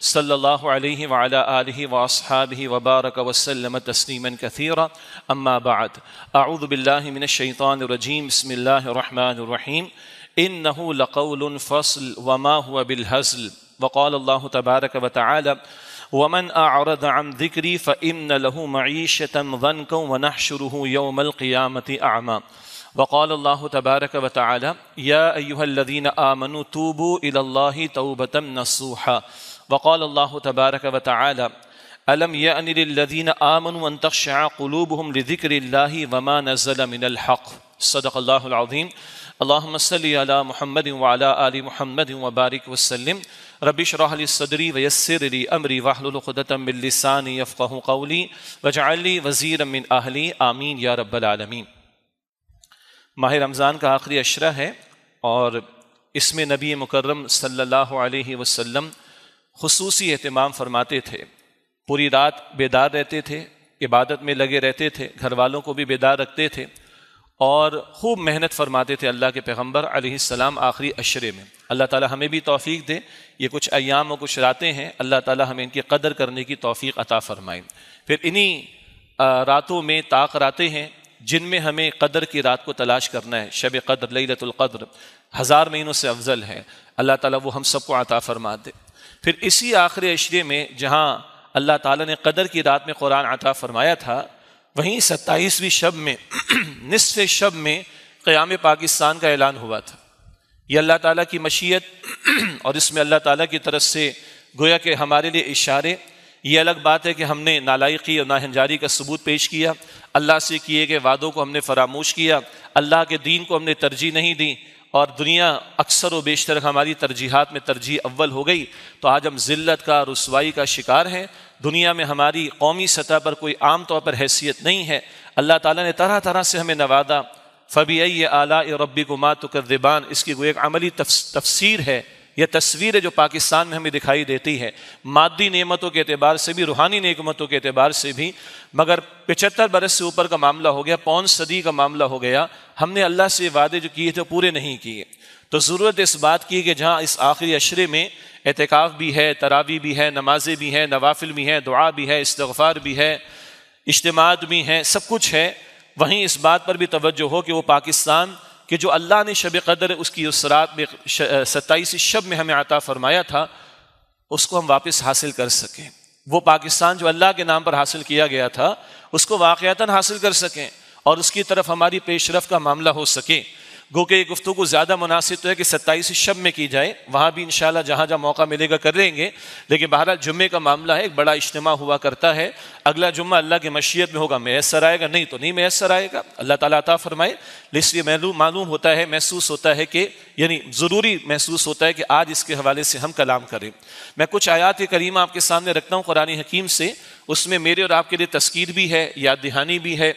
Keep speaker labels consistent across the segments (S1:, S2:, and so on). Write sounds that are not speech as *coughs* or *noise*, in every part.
S1: صلى الله عليه وعلى آله وأصحابه وبارك وسلم تسليما كثيرا أما بعد أعوذ بالله من الشيطان الرجيم بسم الله الرحمن الرحيم إنه لقول فصل وما هو بالهزل وقال الله تبارك وتعالى ومن أعرض عن ذكري فإن له معيشة ضنكا ونحشره يوم القيامة أعمى وقال الله تبارك وتعالى يا أيها الذين آمنوا توبوا إلى الله توبة نصوحا वक़ाल अल्लाह तबारक व तलम यदीन आमन तख्शा कलूबहम लिक्र वमा नज़ल मिनलहक़ सदक़ल्लाज़ीम अल्लाम सल महमद वाली महमद वबारक वसलम रबिश रहली सदरी वयसरली अमरी वाहलखदतमिलसानी यफ़क़ कौली वजाली वज़ी अमिन आहली आमीन या रब्बालमीन माह रमज़ान का आखिरी अशरा है और इसमें नबी मुकर्रम सल्लल्लाहु अलैहि वसल्लम खसूसी अहतमाम फरमाते थे पूरी रात बेदार रहते थे इबादत में लगे रहते थे घर वालों को भी बेदार रखते थे और खूब मेहनत फरमाते थे अल्लाह के पैगम्बर आसमाम आखिरी अशरे में अल्लाह ताली हमें भी तोफ़ी दे ये कुछ अयाम और कुछ रातें हैं अल्लाह ताली हमें इनकी कदर करने की तोफ़ी अता फ़रमाएँ फिर इन्हीं रातों में ताक रातें हैं जिनमें हमें कदर की रात को तलाश करना है शब कदर लतुल्क़द्र हज़ार महीनों से अफजल है अल्लाह ताला वो हम सबको अता फ़रमा दे फिर इसी आखिरी अशरे में जहाँ अल्लाह ताला ने कदर की रात में कुरान आता फरमाया था वहीं सत्ताईसवीं शब में *clears throat* निसफ शब में क़्याम पाकिस्तान का ऐलान हुआ था ये अल्लाह ताला की मशीयत *clears throat* और इसमें अल्लाह ताला की तरफ से गोया के हमारे लिए इशारे ये अलग बात है कि हमने नालायकी और नाहंजारी का सबूत पेश किया अल्लाह से किए गए वादों को हमने फरामोश किया अल्लाह के दीन को हमने तरजीह नहीं दी और दुनिया अक्सर व बेशतर हमारी तरजीहत में तरजीह अव्वल हो गई तो आज हम ज़िल्त का रसवाई का शिकार हैं दुनिया में हमारी कौमी सतह पर कोई आम तौर पर हैसियत नहीं है अल्लाह ताला ने तरह तरह से हमें नवादा फ़बी आला रबी को मातुकर देबान इसकी वो एक अमली तफसीर है यह तस्वीरें जो पाकिस्तान में हमें दिखाई देती है मादी नियमतों के अतबार से भी रूहानी नियमतों के अतबार से भी मगर पचहत्तर बरस से ऊपर का मामला हो गया पौन सदी का मामला हो गया हमने अल्लाह से वादे जो किए थे पूरे नहीं किए तो ज़रूरत इस बात की कि जहाँ इस आखिरी अशरे में एहतिकाफ़ भी है तरावी भी है नमाजें भी हैं नवाफिल भी हैं दुआ भी है इस्तफ़ार भी है इज्तम भी हैं सब कुछ है वहीं इस बात पर भी तवज्जो हो कि वो पाकिस्तान कि जो अल्लाह ने शब कदर उसकी उस रात में सत्ताईस शब में हमें आता फरमाया था उसको हम वापस हासिल कर सकें वो पाकिस्तान जो अल्लाह के नाम पर हासिल किया गया था उसको वाक़ता हासिल कर सकें और उसकी तरफ हमारी पेशरफ का मामला हो सके गो के गुफ्तु को ज़्यादा मुनासिब तो है कि सत्ताईस शब में की जाए वहाँ भी इन शाला जहाँ जहाँ मौका मिलेगा कर लेंगे लेकिन बहरहाल जुम्मे का मामला है एक बड़ा इज्तम हुआ करता है अगला जुम्मा अल्लाह की मशीयत में होगा मैसर आएगा नहीं तो नहीं मैसर आएगा अल्लाह ताला ता फरमाए इसलिए महलूम मालूम होता है महसूस होता है कि यानी ज़रूरी महसूस होता है कि आज इसके हवाले से हम कलाम करें मैं कुछ आयात करीमा आपके सामने रखता हूँ कुरानी हकीम से उसमें मेरे और आपके लिए तस्कीर भी है याद दहानी भी है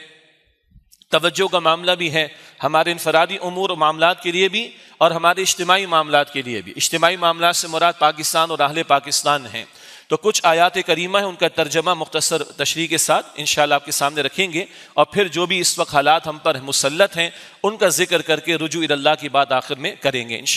S1: तवज्जो का मामला भी है हमारे इनफरादी अमूर मामला के लिए भी और हमारे इज्तमाही मामला के लिए भी इज्तमाही मामला से मुराद पाकिस्तान और आहल पाकिस्तान हैं तो कुछ आयात करीमा है उनका तर्जमा मुख्तसर तशरी के साथ इन आपके सामने रखेंगे और फिर जो भी इस वक्त हालात हम पर मुसलत हैं उनका जिक्र करके रुजू अल्लाह की बात आखिर में करेंगे इन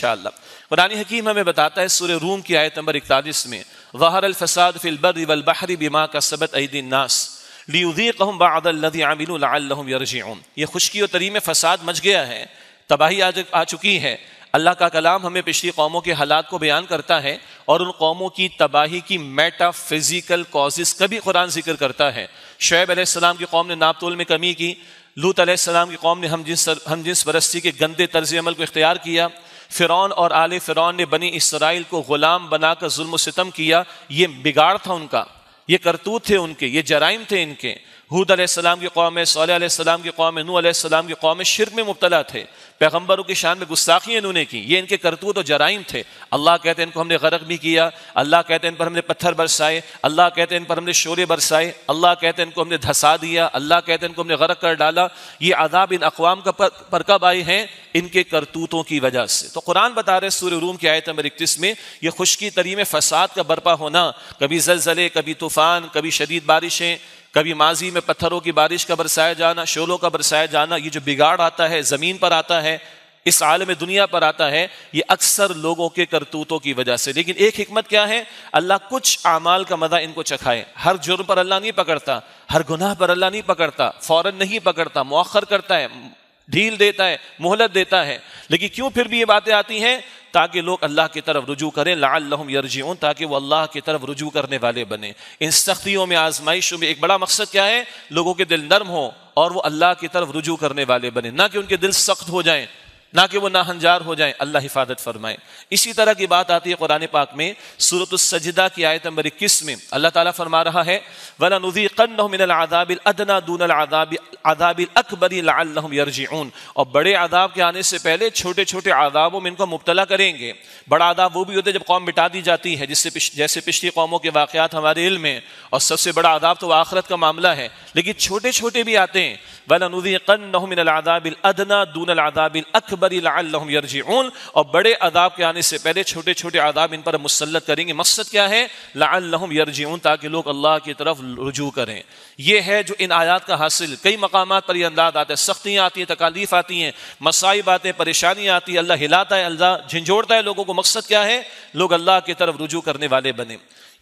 S1: कुरान हकीम हमें बताता है सुर रूम की आयत नंबर इकतालीस में वहर अलफसाद फिलबर वलबहरी बीमा का सबत नास लियुज़ीक़हुम बअदल्लज़ी अमिलू लअल्लहुम यरजिऊन ये खुशकी और तरी में फसाद मच गया है तबाही आज आ चुकी है अल्लाह का कलाम हमें पिछली कौमों के हालात को बयान करता है और उन कौमों की तबाही की मेटाफिजिकल कॉजेज का भी कुरान जिक्र करता है शुएब अलैहिस्सलाम की कौम ने नाप तोल में कमी की लूत अलैहिस्सलाम की कौम ने हम जिस हम जिस परस्ती के गंदे तर्ज अमल को इख्तियार किया फ़िरौन और आल फ़िरौन ने बनी इसराइल को ग़ुलाम बनाकर जुल्म सितम किया ये बिगाड़ था उनका ये करतूत थे उनके ये जराइम थे इनके हूद की कौम सलाम की कौम नू आसमाम की कौम शिर में मुबतला थे पैगम्बरों की शान में गुस्साखियाँ इन्होंने की ये इनके करतूत और जराइम थे अल्लाह कहते हैं इनको हमने गरक भी किया अल्लाह कहते हैं इन पर हमने पत्थर बरसाए अल्लाह कहते हैं इन पर हमने शोरे बरसाए अल्लाह कहते हैं इनको हमने धंसा दिया अल्लाह कहते हैं इनको हमने गरक कर डाला ये आदाब इन अकवाम का पर, पर कब आए हैं इनके करतूतों की वजह से तो कुरान बता रहे सूर्य रूम की आयत नंबर इकतीस में यह खुशकी तरी में फसाद का बर्पा होना कभी जलजले कभी तूफान कभी शदीद बारिशें कभी माजी में पत्थरों की बारिश का बरसाया जाना शोलों का बरसाया जाना ये जो बिगाड़ आता है ज़मीन पर आता है है इस आलम दुनिया पर आता है ये अक्सर लोगों के करतूतों की वजह से लेकिन एक हमत क्या है अल्लाह कुछ आमाल का मजा इनको चखाए हर जुर्म पर अल्लाह नहीं पकड़ता हर गुनाह पर अल्लाह नहीं पकड़ता फौरन नहीं पकड़ता मौखर करता है ढील देता है मोहलत देता है लेकिन क्यों फिर भी ये बातें आती हैं ताकि लोग अल्लाह की तरफ रुजू करें लाम यरजीन ताकि वो अल्लाह की तरफ रुजू करने वाले बने इन सख्तियों में आजमाइशों में एक बड़ा मकसद क्या है लोगों के दिल नर्म हो और वो अल्लाह की तरफ रुजू करने वाले बने ना कि उनके दिल सख्त हो जाएं ना कि वो ना नाहंजार हो जाए अल्लाह हिफाजत फरमाए इसी तरह की बात आती है कुरान पाक में सूरत सजदा की आयत नंबर इक्कीस में अल्लाह ताला फरमा रहा है वला नदी कन्नदाबिल अदना दून आदाबिल अकबरी यरजीन और बड़े आदाब के आने से पहले छोटे छोटे आदाबों में इनको मुबतला करेंगे बड़ा आदाब वो भी होता है जब कौम मिटा दी जाती है जिससे पिछ, जैसे पिछली कौमों के वाक़ात हमारे इल्म में और सबसे बड़ा आदाब तो आखरत का मामला है लेकिन छोटे छोटे भी आते हैं वला नदी कन्नदाबिल अदना दून आदाबिल अकबर अकबर यरजीन और बड़े अदाब के आने से पहले छोटे छोटे आदाब इन पर मुसलत करेंगे मकसद क्या है लाम यरजीन ताकि लोग अल्लाह की तरफ रुजू करें यह है जो इन आयात का हासिल कई मकाम पर यह अंदाज आता है सख्तियाँ आती हैं तकालीफ आती हैं मसाइब आते हैं परेशानियाँ आती हैं अल्लाह हिलाता है अल्लाह झंझोड़ता है लोगों को मकसद क्या है लोग अल्लाह की तरफ रुजू करने वाले बने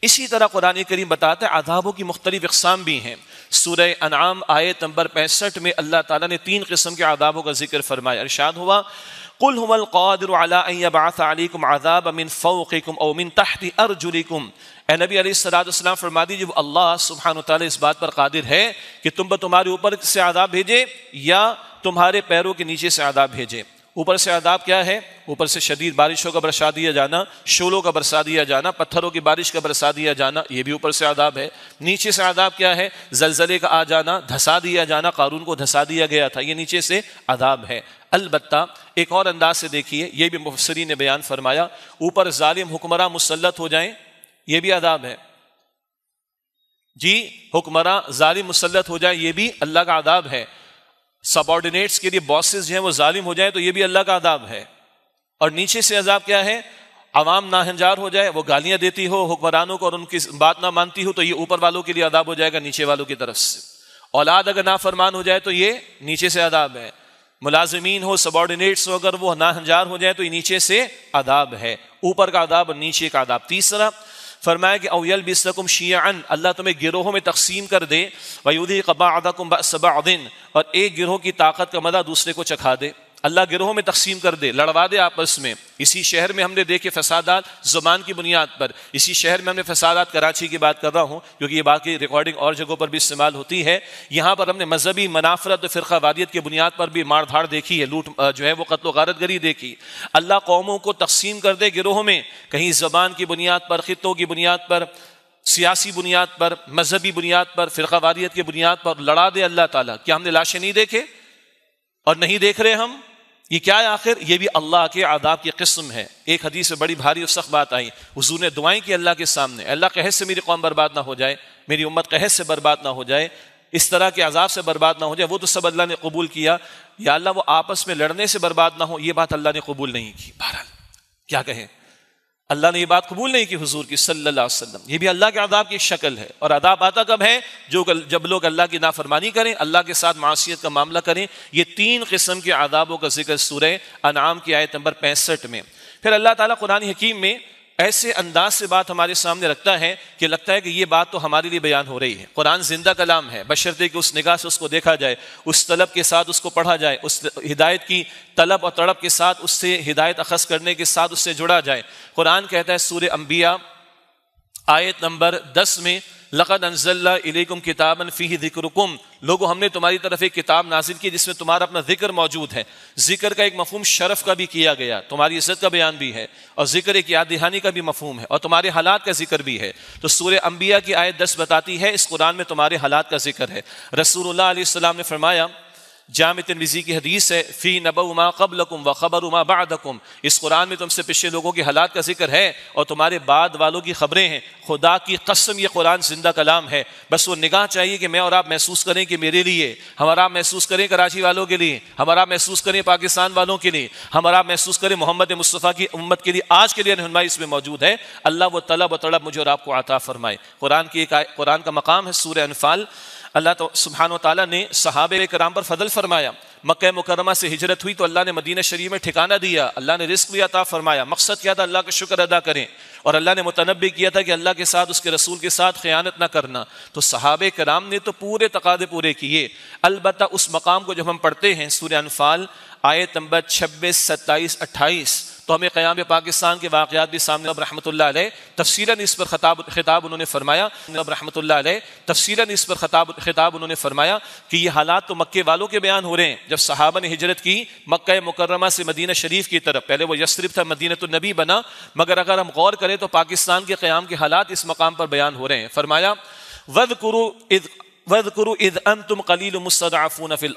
S1: इसी तरह कुरान करीम बताते है अदाबों की मुख्तलिफ अकसाम भी हैं सूर्य अनाम आयत नंबर पैंसठ में अल्लाह ताला ने तीन किस्म के आदाबों का जिक्र फरमाया इरशाद हुआ कुल हमल कौदर अलीकुम आदाब अमिन फ़ोकुम अमिन तहती अर्जुलिकुम ए नबी अलीसलाम फरमा दीजिए वो अल्लाह सुबहान तला इस बात पर कादिर है कि तुम पर तुम्हारे ऊपर से आदाब भेजे या तुम्हारे पैरों के नीचे से आदाब भेजे ऊपर से आदाब क्या है ऊपर से शदीद बारिशों का बरसा दिया जाना शोलों का बरसा दिया जाना पत्थरों की बारिश का बरसा दिया जाना ये भी ऊपर से आदाब है नीचे से आदाब क्या है जलजले का आ जाना धसा दिया जाना कानून को धसा दिया गया था ये नीचे से आदाब है अलबत् एक और अंदाज से देखिए यह भी मुफसरी ने बयान फरमाया ऊपर ालिम हुक्मरान मुसलत हो जाए ये भी आदाब है जी हुक्मरान ालिम मुसलत हो जाए ये भी अल्लाह का आदाब है सबॉर्डिनेट्स के लिए जो हैं वो जालिम हो जाए तो ये भी अल्लाह का अदाब है और नीचे से अजाब क्या है आवाम नाहंजार हो जाए वो गालियां देती हो हुक्मरानों को और उनकी बात ना मानती हो तो ये ऊपर वालों के लिए अदाब हो जाएगा नीचे वालों की तरफ से औलाद अगर नाफरमान हो जाए तो ये नीचे से अदाब है मुलाजमीन हो सबॉर्डिनेट्स हो अगर वो नाहंजार हो जाए तो ये नीचे से अदाब है ऊपर का अदाब और नीचे का अदाब तीसरा फरमाया कि अवयल बिसकुम शियान अल्लाह तुम्हें गिरोहों में तकसीम कर दे वयूदी कबादा कुम और एक गिरोह की ताकत का मदा दूसरे को चखा दे अल्लाह गिरोह में तकसीम कर दे लड़वा दे आपस में इसी शहर में हमने देखे फसादात ज़ुबान की बुनियाद पर इसी शहर में हमने फसाद कराची की बात कर रहा हूँ क्योंकि ये बाकी रिकॉर्डिंग और जगहों पर भी इस्तेमाल होती है यहाँ पर हमने मजहबी मनाफरत फ़िर वादियत की बुनियाद पर भी मार धाड़ देखी है लूट जो है वो कत्ल गारत गरी देखी अल्लाह कौमों को तकसीम कर दे गिरोह में कहीं ज़बान की बुनियाद पर ख़ितों की बुनियाद पर सियासी बुनियाद पर मजहबी बुनियाद पर फिर वारियत की बुनियाद पर लड़ा दे अल्लाह ताला क्या हमने लाशें नहीं देखे और नहीं देख रहे हम ये क्या है आखिर ये भी अल्लाह के आदाब की किस्म है एक हदीस से बड़ी भारी और सख्त बात आई हजू ने दुआएं की अल्लाह के सामने अल्लाह कहत से मेरी कौम बर्बाद ना हो जाए मेरी उम्मत कहत से बर्बाद ना हो जाए इस तरह के आज़ाब से बर्बाद ना हो जाए वो तो सब अल्लाह ने कबूल किया या अल्लाह वो आपस में लड़ने से बर्बाद ना हो ये बात अल्लाह ने कबूल नहीं की बहरहाल क्या कहें अल्लाह ने यह बात कबूल नहीं की हजूर की सल्लाम यह भी अल्लाह के आदाब की शक्ल है और आदाब आता कब है जो जब लोग अल्लाह की नाफरमानी करें अल्लाह के साथ मासीत का मामला करें यह तीन किस्म के आदाबों का जिक्र सुरह अनाम की आयत नंबर पैंसठ में फिर अल्लाह ताली कुरानी हकीम में ऐसे अंदाज से बात हमारे सामने रखता है कि लगता है कि ये बात तो हमारे लिए बयान हो रही है कुरान जिंदा कलाम है बशर्ते कि उस निगाह से उसको देखा जाए उस तलब के साथ उसको पढ़ा जाए उस हिदायत की तलब और तड़प के साथ उससे हिदायत अखज करने के साथ उससे जुड़ा जाए कुरान कहता है सूर्य अम्बिया आयत नंबर दस में लक़द अनजल्लाकुम किताबन फ़ी ज़िक्रकुम लोगों हमने तुम्हारी तरफ एक किताब नाजिल की जिसमें तुम्हारा अपना जिक्र मौजूद है जिक्र का एक मफहम शरफ का भी किया गया तुम्हारी इज्जत का बयान भी है और जिक्र एक याद दहानी का भी मफहम है और तुम्हारे हालात का जिक्र भी है तो सूर्य अम्बिया की आयत दस बताती है इस कुरान में तुम्हारे हालात का जिक्र है रसूल ने फरमाया जाम तनवीज़ी की हदीस है फ़ी नब नबा कबलकुम व ख़बर उमा बादकुम इस कुरान में तुमसे पिछले लोगों की हालात का जिक्र है और तुम्हारे बाद वालों की खबरें हैं खुदा की कसम यह कुरान जिंदा कलाम है बस वो निगाह चाहिए कि मैं और आप महसूस करें कि मेरे लिए हमारा आप महसूस करें कराची वालों के लिए हमारा आप महसूस करें पाकिस्तान वालों के लिए हमारा आप महसूस करें मोहम्मद मुस्तफ़ा की उम्मत के लिए आज के लिए रहनमाई इसमें मौजूद है अल्लाह व तलब व तड़प मुझे और आपको आता फरमाए कुरान की एक कुरान का मकाम है सूर्य अनफाल अल्लाह तो सुबहान तला ने सहाब कराम पर फजल फरमाया मक् मुकरमा से हिजरत हुई तो अल्लाह ने मदीना शरीर में ठिकाना दिया अल्लाह ने रिस्क भी अता फरमाया मकसद क्या था अल्लाह का शुक्र अदा करें और अल्लाह ने मुतनबे किया था कि अल्लाह के साथ उसके रसूल के साथ ख़यानत ना करना तो सहाब कराम ने तो पूरे तकादे पूरे किए अलबत् उस मकाम को जब हम पढ़ते हैं सूर्य अनफाल आयत नंबर छब्बीस सत्ताईस अट्ठाईस तो हमें क्याम पाकिस्तान के वाक़ात भी सामने अब रहमत तफसीला इस पर खताब खिताब उन्होंने फरमाया अब रहमत तफसीला इस पर खताब खिताब उन्होंने फरमाया कि ये हालात तो मक्के वालों के बयान हो रहे हैं जब साहबा ने हिजरत की मक् मुकरमा से मदीन शरीफ की तरफ पहले वो यसरफ था मदीना तो नबी बना मगर अगर हम गौर करें तो पाकिस्तान के क़्याम के हालात इस मकाम पर बयान हो रहे हैं फरमाया वद कुरु वद कुरु इद अन तुम कलील मुस्तफ़ून फिल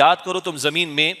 S1: याद करो तुम ज़मीन में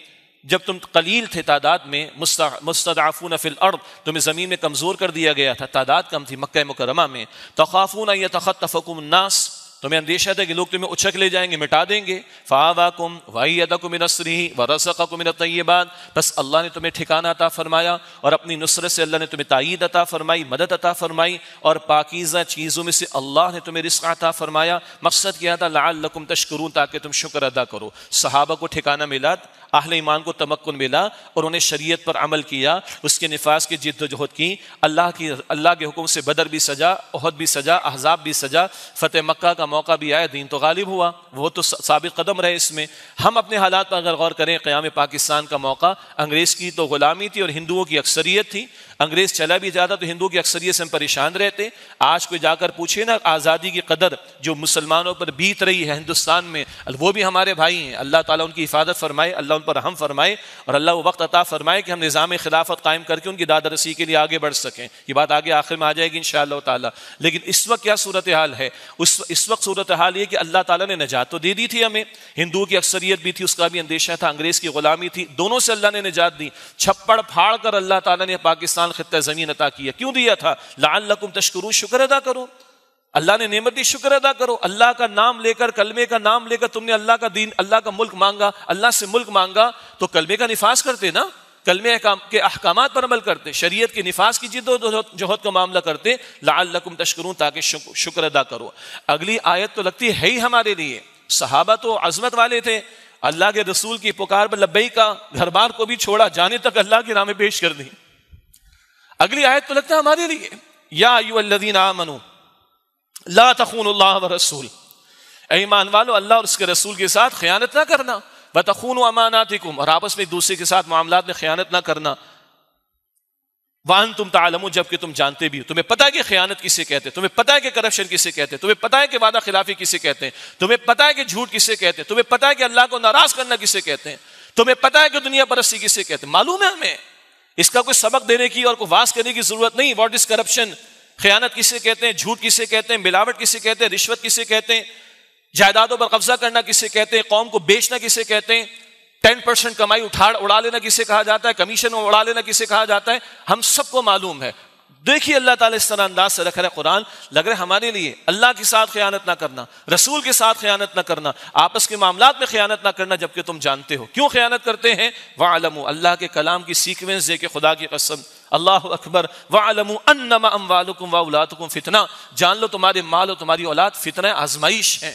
S1: जब तुम कलील थे तादाद में मुस्तदाफून फिल अर्द तुम्हें ज़मीन में कमज़ोर कर दिया गया था तादाद कम थी मक् मुकरमा में तखाफून या तखत तफकुम नास तुम्हें अंदेशा था कि लोग तुम्हें उछक ले जाएंगे मिटा देंगे फ़ावाकुम वाई अदकुम नसरी व ये बात बस अल्लाह ने तुम्हें ठिकाना अता फरमाया और अपनी नुसरत से अल्लाह ने तुम्हें तइद अता फरमाई मदद अता फरमाई और पाकिज़ा चीज़ों में से अल्लाह ने तुम्हें रिस्क अता फरमाया मकसद किया था लाकुम तशकरून ताकि तुम शुक्र अदा करो सहाबा को ठिकाना मिला अहल ईमान को तमक्न मिला और उन्हें शरीयत पर अमल किया उसके नफाज की वजहद की अल्लाह की अल्लाह के हुक्म से बदर भी सजा अहद भी सजा अहजाब भी सजा फ़तेह मक्का का मौका भी आया दीन तो गालिब हुआ वह तो सबक कदम रहे इसमें हम अपने हालात पर अगर गौर करें क़्याम पाकिस्तान का मौका अंग्रेज़ की तो ग़ुलामी थी और हिंदुओं की अक्सरियत थी अंग्रेज चला भी जाता तो हिंदुओं की अक्सरियत से हम परेशान रहते आज कोई जाकर पूछे ना आज़ादी की कदर जो मुसलमानों पर बीत रही है हिंदुस्तान में वो भी हमारे भाई हैं अल्लाह ताला उनकी हिफाजत फरमाए अल्लाह उन पर हम फरमाए और अल्लाह वक्त अता फरमाए कि हम निज़ाम खिलाफत कायम करके उनकी दादरसी के लिए आगे बढ़ सकें ये बात आगे आखिर में आ जाएगी इन ताला लेकिन इस वक्त क्या सूरत हाल है उस इस वक्त सूरत हाल ये कि अल्लाह ताला ने नजात तो दे दी थी हमें हिंदुओं की अक्सरियत भी थी उसका भी अंदेशा था अंग्रेज़ की गुलामी थी दोनों से अल्लाह ने निजात दी छप्पड़ फाड़ कर अल्लाह ताला ने पाकिस्तान खत्ता ज़मीन अता किया क्यों दिया था लाकुम तश्करू शुक्र अदा करो अल्लाह ने नेमत दी शुक्र अदा करो अल्लाह का नाम लेकर कलमे का नाम लेकर तुमने अल्लाह का दीन अल्लाह का मुल्क मांगा अल्लाह से मुल्क मांगा तो कलमे का निफास करते ना कलमे के अहकाम पर अमल करते शरीयत के निफास की जिद जहद का मामला करते लाकुम तश्करून ताकि शुक्र अदा करो अगली आयत तो लगती है ही हमारे लिए सहाबा तो अजमत वाले थे अल्लाह के रसूल की पुकार पर लब्बई का घर बार को भी छोड़ा जाने तक अल्लाह के नामे पेश कर दी अगली आयत तो लगता है हमारे लिए या यू अल्लदीन आमनु ला तखून अल्लाह व रसूल ऐमान वालो अल्लाह और उसके रसूल के साथ खयानत ना करना व तखून अमानातिकुम और आपस में दूसरे के साथ मामला में खयानत ना करना वाहन तुम हो जबकि तुम जानते भी हो तुम्हें पता है कि खयानत किसे कहते हैं तुम्हें पता है कि करप्शन किसे कहते हैं तुम्हें पता है कि वादा खिलाफी किसे कहते हैं तुम्हें पता है कि झूठ किसे कहते हैं तुम्हें पता है कि अल्लाह को नाराज करना किसे कहते हैं तुम्हें पता है कि दुनिया परस्ती किसे कहते हैं मालूम है हमें इसका कोई सबक देने की और कोई वास करने की जरूरत नहीं वॉट इज करप्शन खयानत किसे कहते हैं झूठ किसे कहते हैं मिलावट किसे कहते हैं रिश्वत किसे कहते हैं जायदादों पर कब्जा करना किसे कहते हैं कौम को बेचना किसे कहते हैं टेन परसेंट कमाई उठा उड़ा लेना किसे कहा जाता है कमीशन उड़ा लेना किसे कहा जाता है हम सबको मालूम है देखिए अल्लाह ताला इस तरह अंदाज से रख रहा है कुरान लग रहा है हमारे लिए अल्लाह के साथ खयानत ना करना रसूल के साथ खयानत ना करना आपस के मामला में खयानत ना करना जबकि तुम जानते हो क्यों खयानत करते हैं वालमू अल्लाह के कलाम की सीक्वेंस दे के खुदा की कसम अल्लाह अकबर वालमू अन्नमा वालकुम वाउलातकुम फितना जान लो तुम्हारे माल और तुम्हारी औलाद फितना आजमाइश है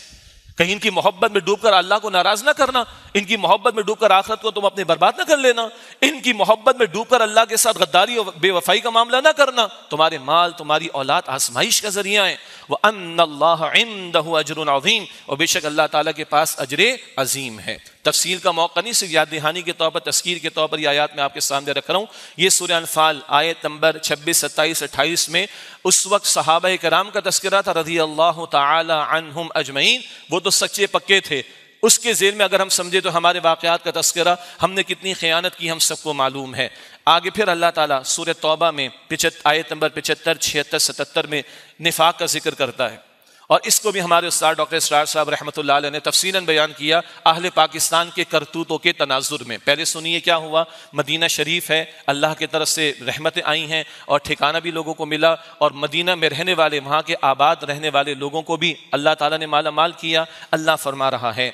S1: कहीं इनकी मोहब्बत में डूबकर अल्लाह को नाराज ना करना इनकी मोहब्बत में डूबकर आखरत को तुम अपने बर्बाद ना कर लेना इनकी मोहब्बत में डूबकर अल्लाह के साथ गद्दारी और बेवफाई का मामला ना करना तुम्हारे माल तुम्हारी औलाद आसमाइश का जरिया है वह अन अजर अजीम और बेशक अल्लाह ताला के पास अजरे अजीम है तफसीर का मौका नहीं सिर्फ याद दहानी के तौर पर तस्कीर के तौर पर यह आयात मैं आपके सामने रख रहा हूँ ये सूर्य अनफाल आयत नंबर छब्बीस सत्ताईस अट्ठाईस में उस वक्त सहाबा कराम का तस्करा था रजी अल्लाह तुम अजमैन वो तो सच्चे पक्के थे उसके जेल में अगर हम समझे तो हमारे वाक़ात का तस्करा हमने कितनी ख़यानत की हम सबको मालूम है आगे फिर अल्लाह ताला सूर्य तौबा में पिचत आयत नंबर पिचत्तर छिहत्तर सतहत्तर में निफाक का जिक्र करता है और इसको भी हमारे उस्ताद डॉक्टर इसरार साहब रहमत ने तफसीला बयान किया आहल पाकिस्तान के करतूतों के तनाजुर में पहले सुनिए क्या हुआ मदीना शरीफ है अल्लाह की तरफ से रहमतें आई हैं और ठिकाना भी लोगों को मिला और मदीना में रहने वाले वहाँ के आबाद रहने वाले लोगों को भी अल्लाह ताली ने माला माल किया अल्लाह फरमा रहा है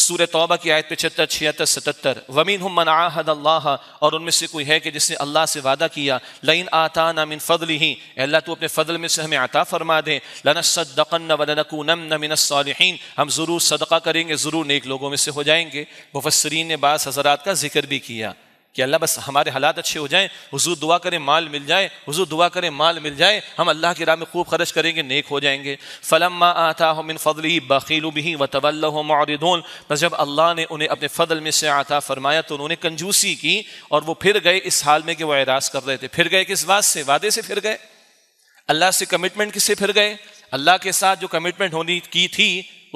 S1: सूर्य तौबा की आयत पचहत्तर छिहत्तर सतहत्तर वमीन हम मनाहद अल्लाह और उनमें से कोई है कि जिसने अल्लाह से वादा किया लइन आता मिन फ़दल ही अल्लाह तो अपने फ़दल में से हमें आता फरमा दें नम नमिन नमिनसिन हम ज़रूर सदका करेंगे ज़रूर नेक लोगों में से हो जाएंगे मुफसरीन ने बास हजरात का जिक्र भी किया कि अल्लाह बस हमारे हालात अच्छे हो जाएं हुजूर दुआ करें माल मिल जाए हुजूर दुआ करें माल मिल जाए हम अल्लाह के राह में खूब खर्च करेंगे नेक हो जाएंगे फ़लम आता हम फ़ल बकील भी व तवल मौरदून बस जब अल्लाह ने उन्हें अपने फजल में से आता फरमाया तो उन्होंने कंजूसी की और वो फिर गए इस हाल में कि वह एराज कर रहे थे फिर गए किस बात से वादे से फिर गए अल्लाह से कमिटमेंट किससे फिर गए अल्लाह के साथ जो कमिटमेंट होनी की थी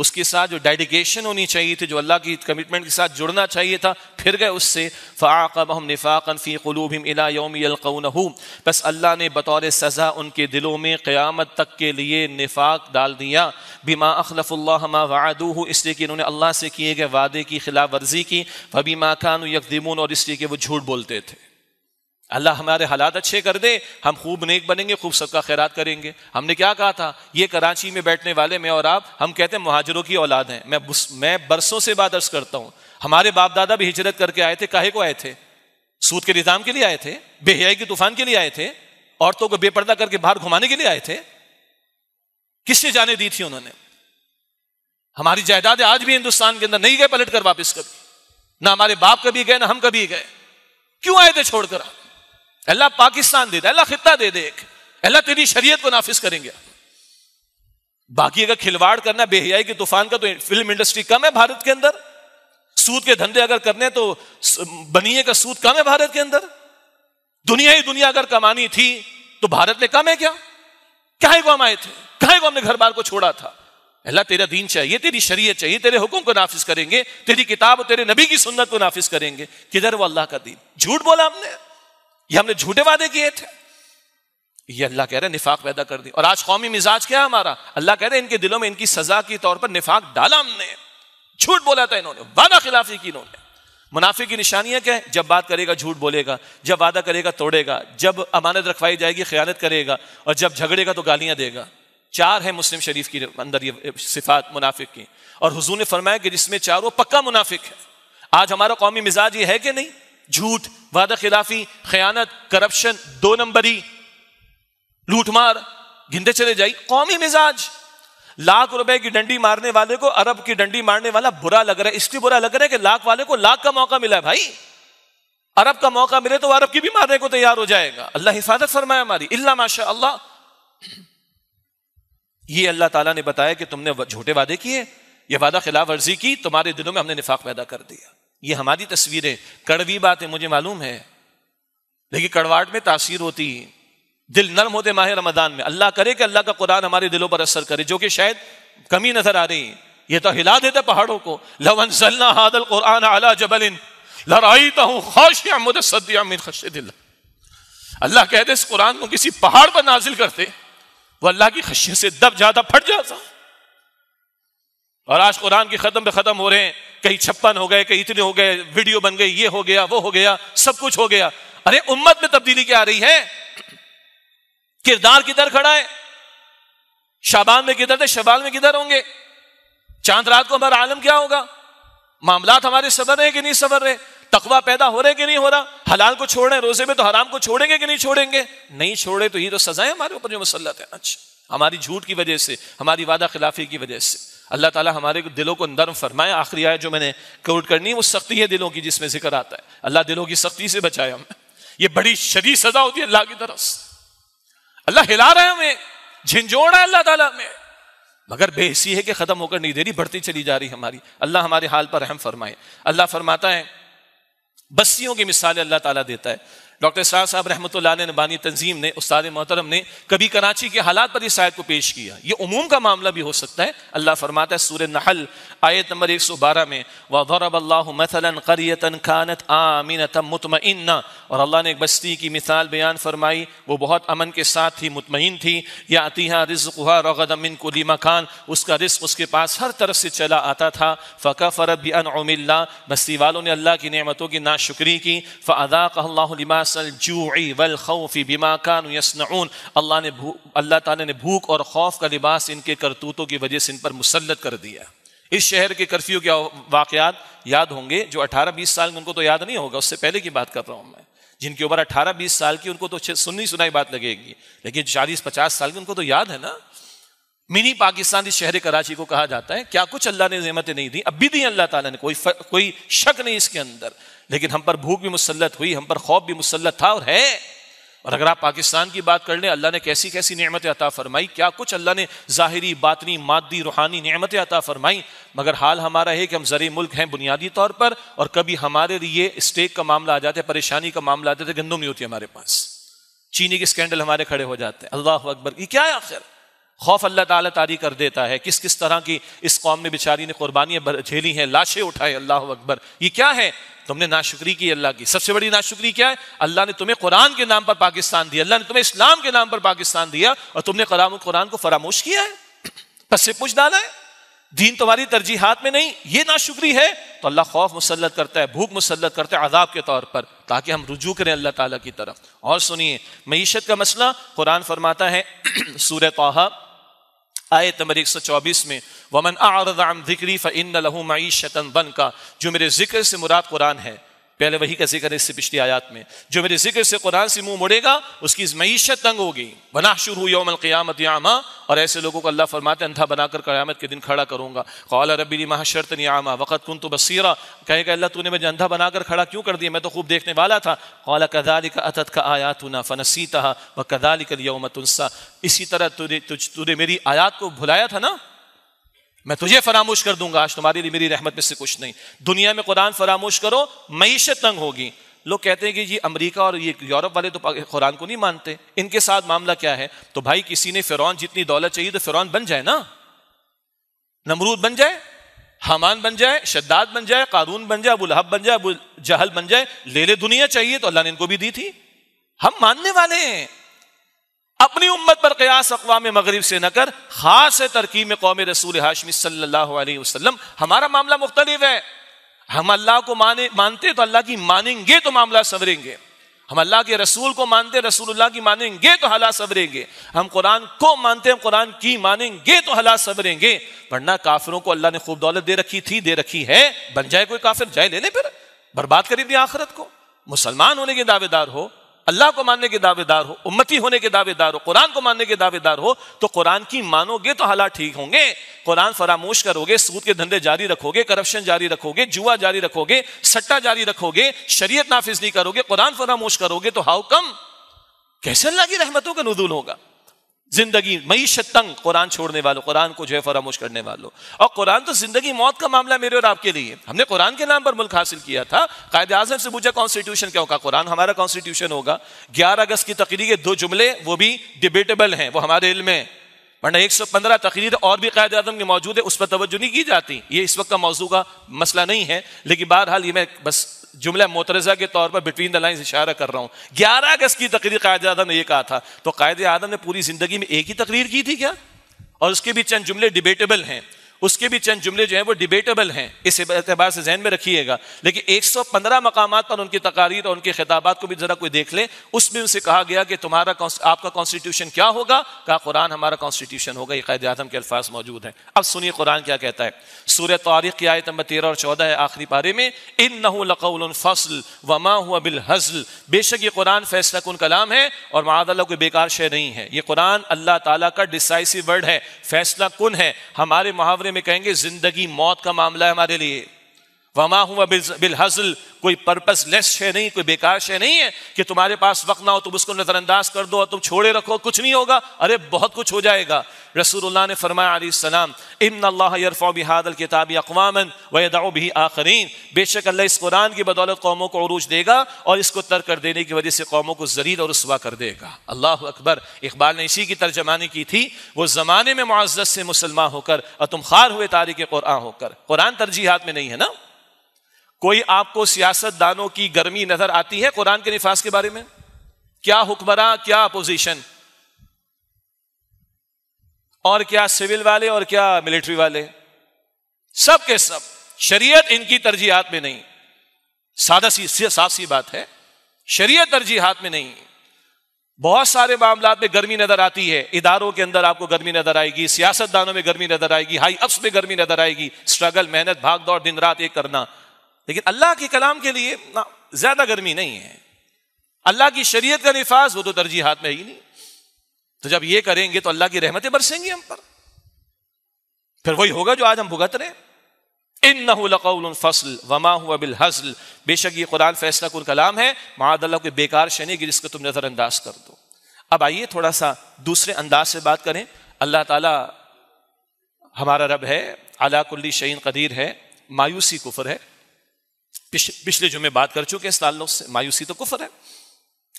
S1: उसके साथ जो डेडिकेशन होनी चाहिए थी जो अल्लाह की कमिटमेंट के साथ जुड़ना चाहिए था फिर गए उससे फ़ाकब हम निफ़ाक़न फ़ी क़लूब इला योमकन बस अल्लाह ने बतौर सज़ा उनके दिलों में क़्यामत तक के लिए निफाक डाल दिया बीमा अखलफ़ुल्ला वादू इसलिए कि इन्होंने अल्लाह से किए गए वादे की खिलाफ वर्जी की वबी माँ खान यकदमून और इसलिए कि वो झूठ बोलते थे अल्लाह हमारे हालात अच्छे कर दे हम खूब नेक बनेंगे खूब सबका खैरात करेंगे हमने क्या कहा था ये कराची में बैठने वाले मैं और आप हम कहते हैं महाजरों की औलाद हैं मैं मैं बरसों से बात अर्ज करता हूँ हमारे बाप दादा भी हिजरत करके आए थे काहे को आए थे सूद के निज़ाम के लिए आए थे बेहियाई के तूफान के लिए आए थे औरतों को बेपर्दा करके बाहर घुमाने के लिए आए थे किसने जाने दी थी उन्होंने हमारी जायदाद आज भी हिंदुस्तान के अंदर नहीं गए पलट कर वापस कभी ना हमारे बाप कभी गए ना हम कभी गए क्यों आए थे छोड़कर आप अल्लाह पाकिस्तान दे दे अल्लाह खिता दे दे एक अल्लाह तेरी शरीयत को नाफिज करेंगे बाकी अगर खिलवाड़ करना बेहियाई के तूफान का तो फिल्म इंडस्ट्री कम है भारत के अंदर सूद के धंधे अगर करने तो बनिए का सूद कम है भारत के अंदर दुनिया ही दुनिया अगर कमानी थी तो भारत में कम है क्या क्या को हम आए थे काहे को हमने घर बार को छोड़ा था अल्लाह तेरा दीन चाहिए तेरी शरीयत चाहिए तेरे हुक्म को नाफिज करेंगे तेरी किताब और तेरे नबी की सुन्नत को नाफिज करेंगे किधर वो अल्लाह का दीन झूठ बोला हमने ये हमने झूठे वादे किए थे ये अल्लाह कह रहे निफाक पैदा कर दी और आज कौमी मिजाज क्या है हमारा अल्लाह कह रहे इनके दिलों में इनकी सजा के तौर पर निफाक डाला हमने झूठ बोला था इन्होंने वादा खिलाफी की इन्होंने मुनाफे की निशानियां क्या है जब बात करेगा झूठ बोलेगा जब वादा करेगा तोड़ेगा जब अमानत रखवाई जाएगी खयानत करेगा और जब झगड़ेगा तो गालियां देगा चार है मुस्लिम शरीफ की अंदर ये सिफात मुनाफिक की और हुजूर ने फरमाया कि जिसमें चारों पक्का मुनाफिक है आज हमारा कौमी मिजाज ये है कि नहीं झूठ वादा खिलाफी खयानत करप्शन दो नंबरी लूटमार गिनते चले जाए कौमी मिजाज लाख रुपए की डंडी मारने वाले को अरब की डंडी मारने वाला बुरा लग रहा है इसलिए बुरा लग रहा है कि लाख वाले को लाख का मौका मिला है भाई अरब का मौका मिले तो अरब की भी मारने को तैयार हो जाएगा अल्लाह हिफाजत फरमाए हमारी इल्ला माशा अल्लाह ये अल्लाह ताला ने बताया कि तुमने झूठे वादे किए यह वादा खिलाफ वर्जी की तुम्हारे दिनों में हमने निफाक पैदा कर दिया ये हमारी तस्वीरें कड़वी बात है मुझे मालूम है लेकिन कड़वाट में तासीर होती है दिल नरम होते माह रमदान में अल्लाह करे कि अल्लाह का कुरान हमारे दिलों पर असर करे जो कि शायद कमी नजर आ रही है ये तो हिला देते पहाड़ों को लवन सल्ला हादल कुरान अला जबलिन लड़ाई तो हूँ अल्लाह कहते इस कुरान को किसी पहाड़ पर नाजिल करते वो अल्लाह की खशियत से दब जाता फट जाता और आज कुरान के खत्म पे खत्म हो रहे हैं कहीं छप्पन हो गए कहीं इतने हो गए वीडियो बन गए ये हो गया वो हो गया सब कुछ हो गया अरे उम्मत में तब्दीली क्या आ रही है किरदार किधर खड़ा है शाबान में किधर थे शबान में किधर होंगे चांद रात को हमारा आलम क्या होगा मामला हमारे सबर रहे कि नहीं सबर रहे तकवा पैदा हो रहे कि नहीं हो रहा हलाल को छोड़ रहे रोजे में तो हराम को छोड़ेंगे कि नहीं छोड़ेंगे नहीं छोड़े तो ये तो सजाएं हमारे ऊपर जो मुसलत है अच्छा हमारी झूठ की वजह से हमारी वादा खिलाफी की वजह से अल्लाह ताला हमारे दिलों को नरम फरमाए आखिरी आए जो मैंने कोट करनी है वो सख्ती है दिलों की जिसमें जिक्र आता है अल्लाह दिलों की सख्ती से बचाए हमें ये बड़ी शदी सजा होती है अल्लाह की तरफ अल्लाह हिला रहे हमें झिझोड़ रहा है अल्लाह ताला हमें मगर बेहसी है कि ख़त्म होकर नहीं दे रही बढ़ती चली जा रही हमारी अल्लाह हमारे हाल पर अहम फरमाए अल्लाह फरमाता है बस्तियों की मिसाल अल्लाह ताला देता है डॉक्टर इसरार साहब रहमत नबानी तंजीम ने उस्ताद मोहतरम ने कभी कराची के हालात पर इस आयत को पेश किया ये उमूम का मामला भी हो सकता है अल्लाह फरमाता है सूर नहल आयत नंबर एक सौ बारह में खानत आमिनत मुतमिन और अल्लाह ने एक बस्ती की मिसाल बयान फरमाई वो बहुत अमन के साथ थी मुतमिन थी या अतिहा रिजुहा को लीमा खान उसका रिस्क उसके पास हर तरफ से चला आता था फ़का फ़रब भी अन बस्ती वालों ने अल्लाह की नमतों की ना शुक्री की फ़ादा लिमा सल जूई वल खौफी बिमा कान यसनाउन अल्लाह ने अल्लाह ताला ने भूख और खौफ का लिबास इनके करतूतों की वजह से इन पर मुसलत कर दिया इस शहर के कर्फ्यू के वाकयात याद होंगे जो 18-20 साल में उनको तो याद नहीं होगा उससे पहले की बात कर रहा हूं मैं जिनकी उम्र 18-20 साल की उनको तो सुननी सुनाई बात लगेगी लेकिन चालीस पचास साल की उनको तो याद है ना मिनी पाकिस्तान इस शहर कराची को कहा जाता है क्या कुछ अल्लाह ने नेमतें नहीं दी अब भी दी अल्लाह ताला ने कोई कोई शक नहीं इसके अंदर लेकिन हम पर भूख भी मुसलत हुई हम पर खौफ भी मुसलत था और है और अगर आप पाकिस्तान की बात कर लें अल्लाह ने कैसी कैसी नियमतें अता फरमाई क्या कुछ अल्लाह ने ज़ाहरी बातनी मादी रूहानी नियमतें अता फरमाई मगर हाल हमारा है कि हम जरिए मुल्क हैं बुनियादी तौर पर और कभी हमारे लिए स्टेक का मामला आ जाता है परेशानी का मामला आ जाता है गंदम नहीं होती हमारे पास चीनी के स्कैंडल हमारे खड़े हो जाते हैं अल्लाह अकबर ये क्या है आखिर खौफ अल्लाह ताला तारी कर देता है किस किस तरह की इस कौम में बेचारी ने कुर्बानियां झेली हैं लाशें उठाए अल्लाह अकबर ये क्या है तुमने नाशुक्री की अल्लाह की सबसे बड़ी नाशुक्री क्या है अल्लाह ने तुम्हें कुरान के नाम पर पाकिस्तान दिया अल्लाह ने तुम्हें इस्लाम के नाम पर पाकिस्तान दिया और तुमने कलाम कुरान को फरामोश किया है *clears throat* बस से पूछ डाला है दीन तुम्हारी तरजीहत में नहीं ये ना शुक्री है तो अल्लाह खौफ मुसलत करता है भूख मुसलत करता है आज़ाब के तौर पर ताकि हम रुजू करें अल्लाह ताला की तरफ और सुनिए मीशत का मसला कुरान फरमाता है *clears throat* सूर्य तोहा आयत नंबर 124 में वमन आम जिक्री फ़िन लहू मीशतन बन का जो मेरे जिक्र से मुराद कुरान है पहले वही का जिक्र इससे पिछली आयात में जो मेरे जिक्र से कुरान से मुंह मुड़ेगा उसकी मीशत तंग होगी बना शुरू हुई यौमल क़ियामत यामा और ऐसे लोगों को अल्लाह फरमाते अंधा बनाकर क्यामत के दिन खड़ा करूंगा कौल रबी महाशरत आमा वक़त कुन तो बसीरा कहेगा अल्लाह तूने मुझे अंधा बनाकर खड़ा क्यों कर दिया मैं तो खूब देखने वाला था कौल कदाली का अतत का आयात ना फ़नसीता व कदाली का यौमत इसी तरह तुझे तुझे मेरी आयात को भुलाया था ना मैं तुझे फरामोश कर दूंगा आज तुम्हारे लिए मेरी रहमत में से कुछ नहीं दुनिया में कुरान फरामोश करो मीशत तंग होगी लोग कहते हैं कि ये अमेरिका और ये यूरोप वाले तो कुरान को नहीं मानते इनके साथ मामला क्या है तो भाई किसी ने फिर जितनी दौलत चाहिए तो फिर बन जाए ना नमरूद बन जाए हमान बन जाए शद्दाद बन जाए कानून बन जाए अबुल हब बन जाए अबुल जहल बन जाए ले ले दुनिया चाहिए तो अल्लाह ने इनको भी दी थी हम मानने वाले हैं अपनी उम्मत पर कयास अकवा मगरब से न कर खास है तरकीब कौम रसूल हाशमी सल्लल्लाहु अलैहि वसल्लम हमारा मामला मुख्तलिफ है हम अल्लाह को माने मानते तो अल्लाह की मानेंगे तो मामला संवरेंगे हम अल्लाह के रसूल को मानते रसूलुल्लाह की मानेंगे तो हला सवरेंगे हम कुरान को मानते हैं कुरान की मानेंगे तो हला सबरेंगे वरना काफिरों को अल्लाह ने खूब दौलत दे रखी थी दे रखी है बन जाए कोई काफिर जाए लेने पर बर्बाद करी दी आखरत को मुसलमान होने के दावेदार हो अल्लाह को मानने के दावेदार हो उम्मती होने के दावेदार हो कुरान को मानने के दावेदार हो तो कुरान की मानोगे तो हालात ठीक होंगे कुरान फरामोश करोगे सूद के धंधे जारी रखोगे करप्शन जारी रखोगे जुआ जारी रखोगे सट्टा जारी रखोगे शरीयत नाफिज नहीं करोगे कुरान फरामोश करोगे तो हाउ कम कैसे अल्लाह की रहमतों का नजूल होगा जिंदगी मीशत तंग कुरान छोड़ने वालों कुरान को जो है फरामोश करने वालों और कुरान तो जिंदगी मौत का मामला मेरे और आपके लिए हमने कुरान के नाम पर मुल्क हासिल किया था कायद आजम से पूछा कॉन्स्टिट्यूशन क्या होगा कुरान हमारा कॉन्स्टिट्यूशन होगा ग्यारह अगस्त की तकरीर के दो जुमले वो भी डिबेटेबल हैं वो हमारे इल्म में वरना एक सौ पंद्रह तकरीर और भी कायद आजम के मौजूद है उस पर तवज्जो नहीं की जाती ये इस वक्त का मौजू का मसला नहीं है लेकिन बहरहाल ये मैं बस जुमला मोतरजा के तौर पर बिटवीन द लाइन इशारा कर रहा हूं ग्यारह अगस्त की तकरीर कायद आजम ने यह कहा था तो कायद आजम ने पूरी जिंदगी में एक ही तकरीर की थी क्या और उसके भी चंद जुमले डिबेटेबल हैं उसके भी चंद जुमले जो हैं वो डिबेटेबल हैं इस एतबार से जहन में रखिएगा लेकिन 115 मकाम पर उनकी तकारीर और उनके खिताबात को भी ज़रा कोई देख ले उसमें उनसे कहा गया कि तुम्हारा आपका कॉन्स्टिट्यूशन क्या होगा कहा कुरान हमारा कॉन्स्टिट्यूशन होगा ये कैद आजम के अल्फाज मौजूद हैं अब सुनिए कुरान क्या कहता है सूर तारीख की आयत नंबर तेरह और चौदह है आखिरी पारे में इन नकौल फसल वमा हुआ बिल हजल बेशक ये कुरान फैसला कन कलाम है और मादल्ला कोई बेकार शय नहीं है ये कुरान अल्लाह ताला का डिसाइसिव वर्ड है फैसला कन है हमारे मुहावरे आखिर में कहेंगे जिंदगी मौत का मामला है हमारे लिए वमा हूं बिल हजल कोई पर्पस लेस शे नहीं कोई बेकार शे नहीं है कि तुम्हारे पास वक्त ना हो तुम उसको नज़रअंदाज कर दो और तुम छोड़े रखो कुछ नहीं होगा अरे बहुत कुछ हो जाएगा रसूल ने फरमायाम सलाम इन अल्लाहफ़ाबिहादल अकवामन वदाओ भी आखरीन बेशक अल्लाह इस कुरान की बदौलत कौमों को अरूज देगा और इसको तर कर देने की वजह से कौमों को जरील और रसुआ कर देगा अल्लाह अकबर इकबाल ने इसी की तर्जमानी की थी वो ज़माने में मुआजत से मुसलमान होकर और तुम खार हुए तारीख क़ुरान होकर कुरान तरजीहत में नहीं है ना कोई आपको सियासतदानों की गर्मी नजर आती है कुरान के निफास के बारे में क्या हुक्मरान क्या अपोजिशन और क्या सिविल वाले और क्या मिलिट्री वाले सब के सब शरीयत इनकी तरजीहत में नहीं सादा सी साफ सी बात है शरीयत तरजीहत में नहीं बहुत सारे मामला में गर्मी नजर आती है इदारों के अंदर आपको गर्मी नजर आएगी सियासतदानों में गर्मी नजर आएगी हाई अप्स में गर्मी नजर आएगी स्ट्रगल मेहनत भाग दौड़ दिन रात एक करना लेकिन अल्लाह के कलाम के लिए ना ज्यादा गर्मी नहीं है अल्लाह की शरीयत का निफाज वो तो तरजीह हाथ में ही नहीं तो जब ये करेंगे तो अल्लाह की रहमतें बरसेंगी हम पर फिर वही होगा जो आज हम भुगत रहे इन नकौल फसल वमा हुआ बिल हजल बेशक ये कुरान फैसला कुल कलाम है महाद अल्लाह बेकार शनि की जिसको तुम नज़रअंदाज कर दो अब आइए थोड़ा सा दूसरे अंदाज से बात करें अल्लाह ताला हमारा रब है अलाकुल्ली शहीन कदीर है मायूसी कुफर है पिछले जुमे बात कर चुके इस ताल्लुक से मायूसी तो कुफर है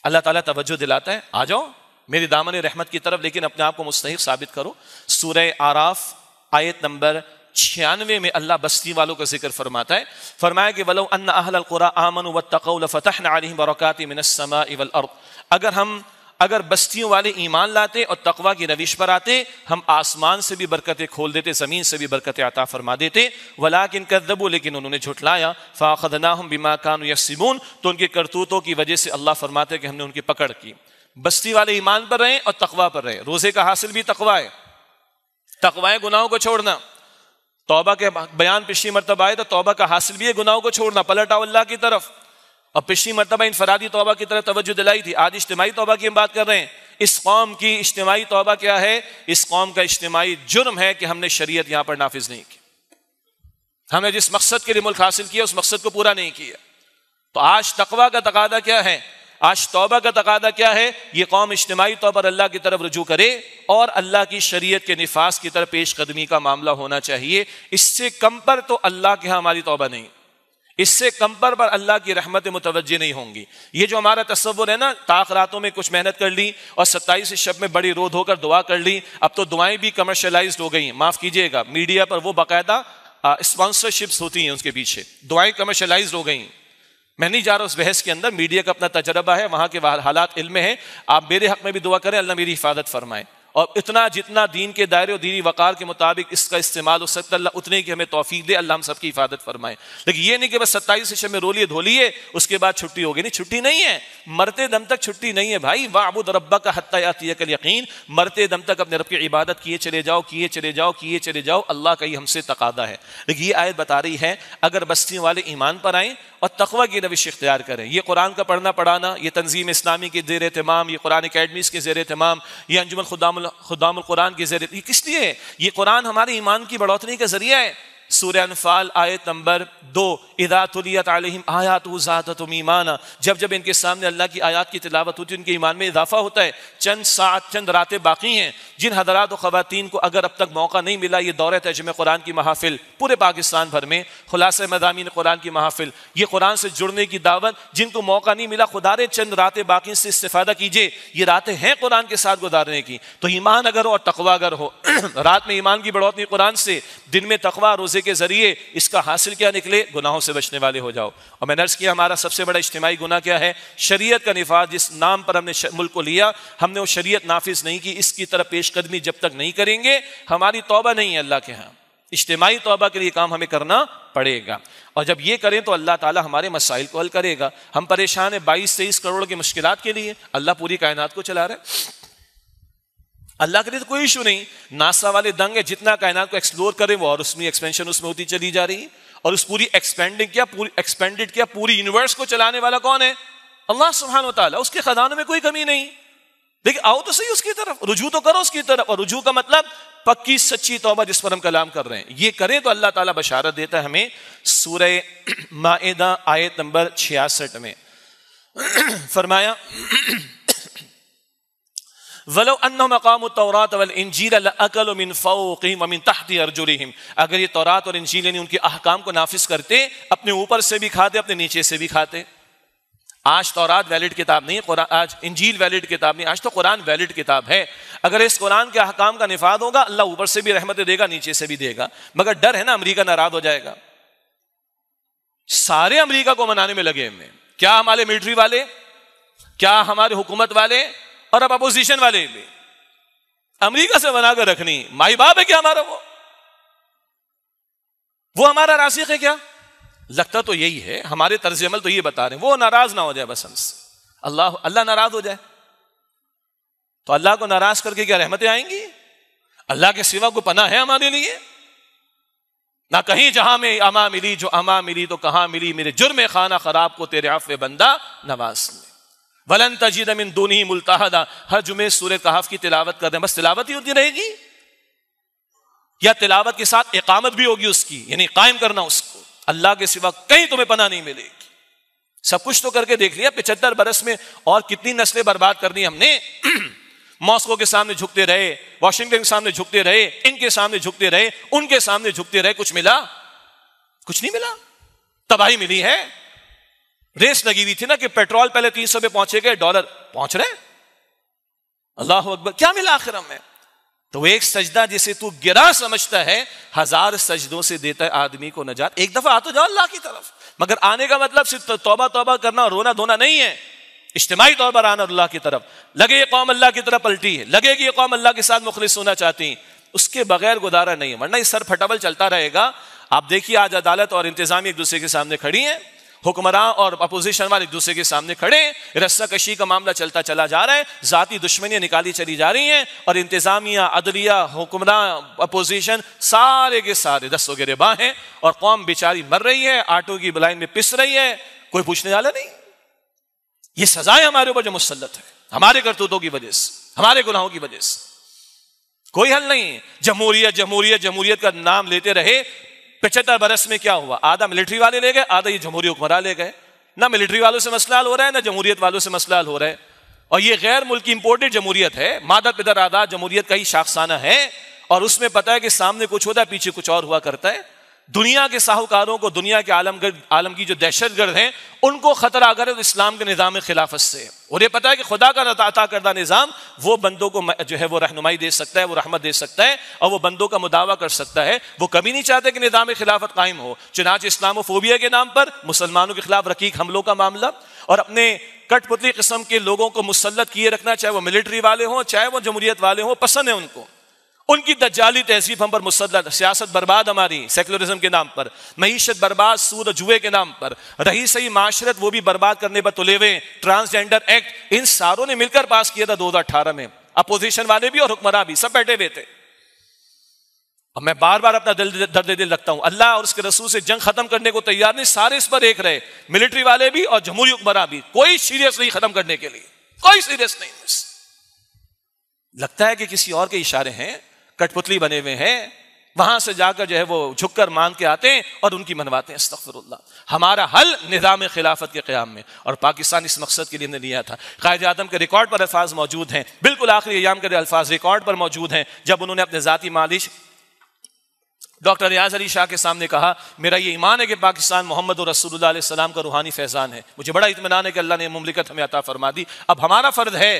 S1: अल्लाह ताला तवज्जो दिलाता है आ जाओ मेरी दामन रहमत की तरफ लेकिन अपने आप को मुस्तक साबित करो सूरह आराफ आयत नंबर छियानवे में अल्लाह बस्ती वालों का जिक्र फरमाता है फरमाया कि वलो अन्न अहल कुरा आमन व तकफ़तह बरक़ात मिनसमा इवल अर्द अगर हम अगर बस्तियों वाले ईमान लाते और तकवा की रविश पर आते हम आसमान से भी बरकतें खोल देते ज़मीन से भी बरकतें आता फरमा देते वला किन कर दबो लेकिन उन्होंने झुटलाया फ़ाखदना हम बिमा कान या यसिमून तो उनके करतूतों की वजह से अल्लाह फरमाते कि हमने उनकी पकड़ की बस्ती वाले ईमान पर रहें और तकवा पर रहे रोज़े का हासिल भी तकवा है तकवा गुनाओं को छोड़ना तोबा के बयान पिछली मरतब आए तो तोबा का हासिल भी है गुनाहों को छोड़ना पलट अल्लाह की तरफ और पिछली मरतबा इनफरादी तोबा की तरह तोज्जो दिलाई थी आज इज्तमाही तोबा की हम बात कर रहे हैं इस कौम की इज्तमाही तोबा क्या है इस कौम का इज्तमाही जुर्म है कि हमने शरीय यहां पर नाफिज नहीं की हमने जिस मकसद के लिए मुल्क हासिल किया उस मकसद को पूरा नहीं किया तो आज तकवा का तकादा क्या है आज तोबा का तकादा क्या है ये कौम इज्तमाही तौर पर अल्लाह की तरफ रजू करे और अल्लाह की शरीय के नफाज की तरफ पेश कदमी का मामला होना चाहिए इससे कम पर तो अल्लाह के यहाँ हमारी तोबा नहीं इससे कम पर पर अल्लाह की रहमत मुतवजह नहीं होंगी ये जो हमारा तस्वुर है ना ताक रातों में कुछ मेहनत कर ली और सत्ताईस शब में बड़ी रोध होकर दुआ कर ली अब तो दुआएं भी कमर्शलाइज हो गई माफ़ कीजिएगा मीडिया पर वो बाकायदा स्पॉन्सरशिप्स होती हैं उसके पीछे दुआएं कमर्शलाइज हो गई मैं नहीं जा रहा उस बहस के अंदर मीडिया का अपना तजर्बा है वहां के हालात इल्म है आप मेरे हक में भी दुआ करें अल्लाह मेरी हिफाजत फरमाएं और इतना जितना दीन के दायरे और दीनी वक़ार के मुताबिक इसका इस्तेमाल हो सकता है उतने की हमें तोफ़ी दे अल्लाह हम सबकी हिफाजत फरमाए लेकिन ये नहीं कि बस सत्ताईस शिशे में रोलिए धोलिए उसके बाद छुट्टी होगी नहीं छुट्टी नहीं है मरते दम तक छुट्टी नहीं है भाई अबू रब्बा का हत्यातियकल यकीन मरते दम तक अपने रब की इबादत किए चले जाओ किए चले जाओ किए चले जाओ अल्लाह का ही हमसे तकादा है लेकिन ये आयत बता रही है अगर बस्तियों वाले ईमान पर आएँ और तकवा की रविश इख्तियार करें यह कुरान का पढ़ना पढ़ाना यह तंजीम इस्लामी के जेर तमाम ये कुरान अकेडमीज़ के जेर तमाम ये अंजुमन खुदाम खुदाम कुरान के जरिए किस लिए ये कुरान हमारे ईमान की बढ़ोतरी के जरिए है सूर्य अनफाल आयत नंबर दो इदातुलियत आलिम आयात उजातम ईमान जब जब इनके सामने अल्लाह की आयात की तिलावत होती है उनके ईमान में इजाफा होता है चंद सात चंद रातें बाकी हैं जिन हजरात और ख़वान को अगर अब तक मौका नहीं मिला ये दौरे तजम कुरान की महाफिल पूरे पाकिस्तान भर में खुलास मदामी कुरान की महाफिल ये कुरान से जुड़ने की दावत जिनको मौका नहीं मिला खुदारे चंद रातें बाकी से इस्तेफा कीजिए ये रातें हैं कुरान के साथ गुजारने की तो ईमान अगर हो और तकवा अगर हो *clears throat* रात में ईमान की बढ़ोतरी कुरान से दिन में तकवा रोज़े मुआवजे के जरिए इसका हासिल क्या निकले गुनाहों से बचने वाले हो जाओ और मैंने अर्ज किया हमारा सबसे बड़ा इज्तिमाही गुना क्या है शरीयत का निफाज जिस नाम पर हमने मुल्क को लिया हमने वो शरीयत नाफिज नहीं की इसकी तरफ पेशकदमी जब तक नहीं करेंगे हमारी तोबा नहीं है अल्लाह के यहाँ इज्तमाही तोबा के लिए काम हमें करना पड़ेगा और जब ये करें तो अल्लाह ताला हमारे मसाइल को हल करेगा हम परेशान हैं बाईस तेईस करोड़ की मुश्किलात के लिए अल्लाह पूरी कायनात को चला रहे हैं अल्लाह के लिए तो कोई इशू नहीं नासा वाले दंग है जितना कायनात को एक्सप्लोर करें वो और उसमें एक्सपेंशन उसमें होती चली जा रही है और उस पूरी एक्सपेंडिंग किया पूरी एक्सपेंडेड किया पूरी यूनिवर्स को चलाने वाला कौन है अल्लाह सुबहान तला उसके खजानों में कोई कमी नहीं देखिए आओ तो सही उसकी तरफ रुझू तो करो उसकी तरफ और रुझू का मतलब पक्की सच्ची तोबा जिस पर हम कलाम कर रहे हैं ये करें तो अल्लाह ताला बशारत देता है हमें सूरह माएदा आयत नंबर छियासठ में *coughs* फरमाया वलो अन्नो मकाम तौरात वल इंजील अकल मिन फ़ौक़िम मिन तहती अर्जुलहम अगर ये तौरात और इंजील यानी उनके अहकाम को नाफिज करते अपने ऊपर से भी खाते अपने नीचे से भी खाते आज तौरात वैलिड किताब नहीं है आज इंजील वैलिड किताब नहीं आज तो कुरान वैलिड किताब है अगर इस कुरान के अहकाम का निफाद होगा अल्लाह ऊपर से भी रहमतें देगा नीचे से भी देगा मगर डर है ना अमरीका नाराज हो जाएगा सारे अमरीका को मनाने में लगे हुए क्या हमारे मिलिट्री वाले क्या हमारे हुकूमत वाले और अब अपोजिशन वाले भी अमेरिका से बनाकर रखनी माई बाप है क्या हमारा वो वो हमारा राशिक है क्या लगता तो यही है हमारे तर्ज अमल तो ये बता रहे हैं वो नाराज ना हो जाए बस हमसे अल्लाह अल्लाह नाराज हो जाए तो अल्लाह को नाराज करके क्या रहमतें आएंगी अल्लाह के सिवा को पना है हमारे लिए ना कहीं जहां में अमा मिली जो अमा मिली तो कहां मिली मेरे जुर्म खाना खराब को तेरे आफ बंदा नवाज में वलन तजीद अमिन दोनों ही मुलताहदा हर जुमे सूर्य कहाफ की तिलावत कर हैं बस तिलावत ही होती रहेगी या तिलावत के साथ इकामत भी होगी उसकी यानी कायम करना उसको अल्लाह के सिवा कहीं तुम्हें पना नहीं मिलेगी सब कुछ तो करके देख लिया पिछहत्तर बरस में और कितनी नस्लें बर्बाद कर दी हमने *clears throat* मॉस्को के सामने झुकते रहे वॉशिंगटन के सामने झुकते रहे इनके सामने झुकते रहे उनके सामने झुकते रहे कुछ मिला कुछ नहीं मिला तबाही मिली है रेस लगी हुई थी ना कि पेट्रोल पहले तीन सौ पहुंचे गए डॉलर पहुंच रहे अल्लाह अकबर क्या मिला आखिर हमें तो एक सजदा जिसे तू गिरा समझता है हजार सजदों से देता है आदमी को नजात एक दफा आ तो जाओ अल्लाह की तरफ मगर आने का मतलब सिर्फ तोबा तोबा करना और रोना धोना नहीं है इज्तमाही तौर पर आना अल्लाह की तरफ लगे ये कौम अल्लाह की तरफ पलटी है लगे कि ये कौम अल्लाह के साथ मुखलिस होना चाहती है उसके बगैर गुदारा नहीं है वरना ये सर फटाबल चलता रहेगा आप देखिए आज अदालत और इंतजाम एक दूसरे के सामने खड़ी है हुक्मरान और अपोजिशन वाले दूसरे के सामने खड़े रस्सा कशी का मामला चलता चला जा रहा है जाती दुश्मनियां निकाली चली जा रही हैं और इंतजामिया अदलिया हुक्मरान अपोजिशन सारे के सारे दस वगैरह बाह हैं और कौम बेचारी मर रही है आटो की लाइन में पिस रही है कोई पूछने वाला नहीं ये सजाएं हमारे ऊपर जो मुसलत है हमारे करतूतों की वजह से हमारे गुनाहों की वजह से कोई हल नहीं जमहूरियत जमहूरियत जमहूरियत का नाम लेते रहे पचहत्तर बरस में क्या हुआ आधा मिलिट्री वाले ले गए आधा ये जमहूरी हुक्मरान ले गए ना मिलिट्री वालों से मसला हो रहा है ना जमहूरियत वालों से मसला हो रहा है और ये गैर मुल्की इंपोर्टेड जमहूरियत है मादा पिदर आदा जमहूरियत का ही शाखसाना है और उसमें पता है कि सामने कुछ होता है पीछे कुछ और हुआ करता है दुनिया के साहूकारों को दुनिया के आलम आलम की जो दहशत गर्द हैं उनको खतरा अगर तो इस्लाम के निज़ाम खिलाफत से और ये पता है कि खुदा का अता करदा निज़ाम वो बंदों को जो है वो रहनुमाई दे सकता है वो रहमत दे सकता है और वो बंदों का मुदावा कर सकता है वो कभी नहीं चाहते कि निज़ाम खिलाफत कायम हो चुनाच इस्लाम फोबिया के नाम पर मुसलमानों के खिलाफ रकीक हमलों का मामला और अपने कठपुतली किस्म के लोगों को मुसलत किए रखना चाहे वो मिलिट्री वाले हों चाहे वो जमहूरियत वाले हों पसंद है उनको उनकी दज्जाली तहसीब हम पर मुसलत सियासत बर्बाद हमारी सेकुलरिज्म के नाम पर मीशत बर्बाद सूद जुए के नाम पर रही सही माशरत वो भी बर्बाद करने पर तुले हुए ट्रांसजेंडर एक्ट इन सारों ने मिलकर पास किया था दो हजार अठारह में अपोजिशन वाले भी और हुक्मरान भी सब बैठे हुए थे और मैं बार बार अपना दिल दर्द दिल रखता हूं अल्लाह और उसके रसूल से जंग खत्म करने को तैयार नहीं सारे इस पर एक रहे मिलिट्री वाले भी और जमहूरी हुक्मरान भी कोई सीरियस नहीं खत्म करने के लिए कोई सीरियस नहीं लगता है कि किसी और के इशारे हैं कठपुतली बने हुए हैं वहां से जाकर जो है वो झुककर मांग के आते हैं और उनकी मनवाते हैं अस्तफर हमारा हल निज़ाम खिलाफत के क्याम में और पाकिस्तान इस मकसद के लिए ने लिया था कायद आदम के रिकॉर्ड पर अल्फाज मौजूद हैं बिल्कुल आखिरी अयाम के अल्फाज रिकॉर्ड पर मौजूद हैं जब उन्होंने अपने ज़ाती मालिश डॉक्टर रियाज अली शाह के सामने कहा मेरा ये ईमान है कि पाकिस्तान मोहम्मद और रसूल का रूहानी फैजान है मुझे बड़ा इतमान है कि अल्लाह ने मुमलिकत हमें अता फरमा दी अब हमारा फ़र्ज है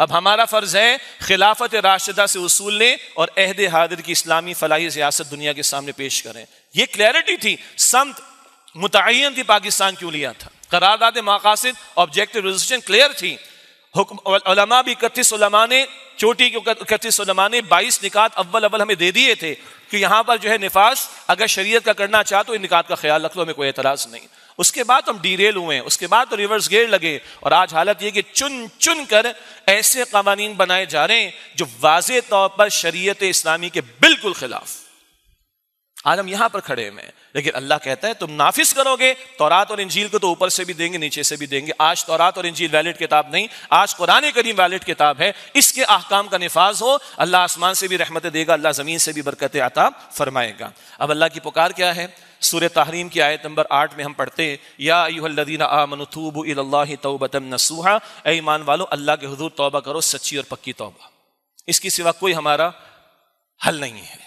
S1: अब हमारा फ़र्ज़ है खिलाफत राशिदा से उसूल लें और अहद हादिर की इस्लामी फलाही सियासत दुनिया के सामने पेश करें यह क्लैरिटी थी समत मुतन थी पाकिस्तान क्यों लिया था करारदाद मकासद ऑब्जेक्टिव रजिस्ट्रेशन क्लियर थी हुक्मा भी इकतीस ने चोटी के इकतीस ने बाईस निकात अव्वल अव्वल हमें दे दिए थे कि यहाँ पर जो है निफास अगर शरीय का करना चाहे तो इन निकात का ख्याल रख लो हमें कोई एतराज़ नहीं उसके बाद हम डीरेल हुए उसके बाद तो रिवर्स गेयर लगे और आज हालत यह कि चुन चुन कर ऐसे कवानीन बनाए जा रहे हैं जो वाज तौर पर शरीय इस्लामी के बिल्कुल खिलाफ आज हम यहां पर खड़े हुए हैं लेकिन अल्लाह कहता है तुम नाफिस करोगे तौरात और इंजील को तो ऊपर से भी देंगे नीचे से भी देंगे आज तौरात और इंजील वैलिड किताब नहीं आज कुरान करीम वैलिड किताब है इसके अहकाम का निफाज हो अल्लाह आसमान से भी रहमतें देगा अल्लाह ज़मीन से भी बरकतें आता फरमाएगा अब अल्लाह की पुकार क्या है सूर्य तहरीम की आयत नंबर आठ में हम पढ़ते यादीना आमनतूब तोबतम नसूहा ए ईमान वालो अल्लाह के हजूर तोबा करो सच्ची और पक्की तोबा इसके सिवा कोई हमारा हल नहीं है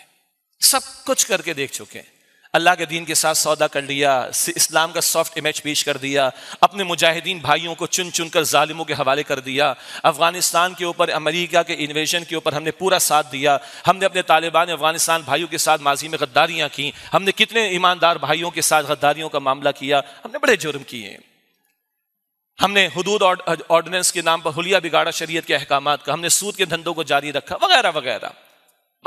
S1: सब कुछ करके देख चुके हैं अल्लाह के दीन के साथ सौदा कर लिया इस्लाम का सॉफ्ट इमेज पेश कर दिया अपने मुजाहिदीन भाइयों को चुन चुन कर ालिमों के हवाले कर दिया अफगानिस्तान के ऊपर अमेरिका के इन्वेशन के ऊपर हमने पूरा साथ दिया हमने अपने तालिबान अफगानिस्तान भाइयों के साथ माजी में गद्दारियाँ की हमने कितने ईमानदार भाइयों के साथ गद्दारियों का मामला किया हमने बड़े जुर्म किए हमने हदूद ऑर्डिनेंस के नाम पर हुलिया बिगाड़ा शरीयत के अहकाम का हमने सूद के धंधों को जारी रखा वगैरह वगैरह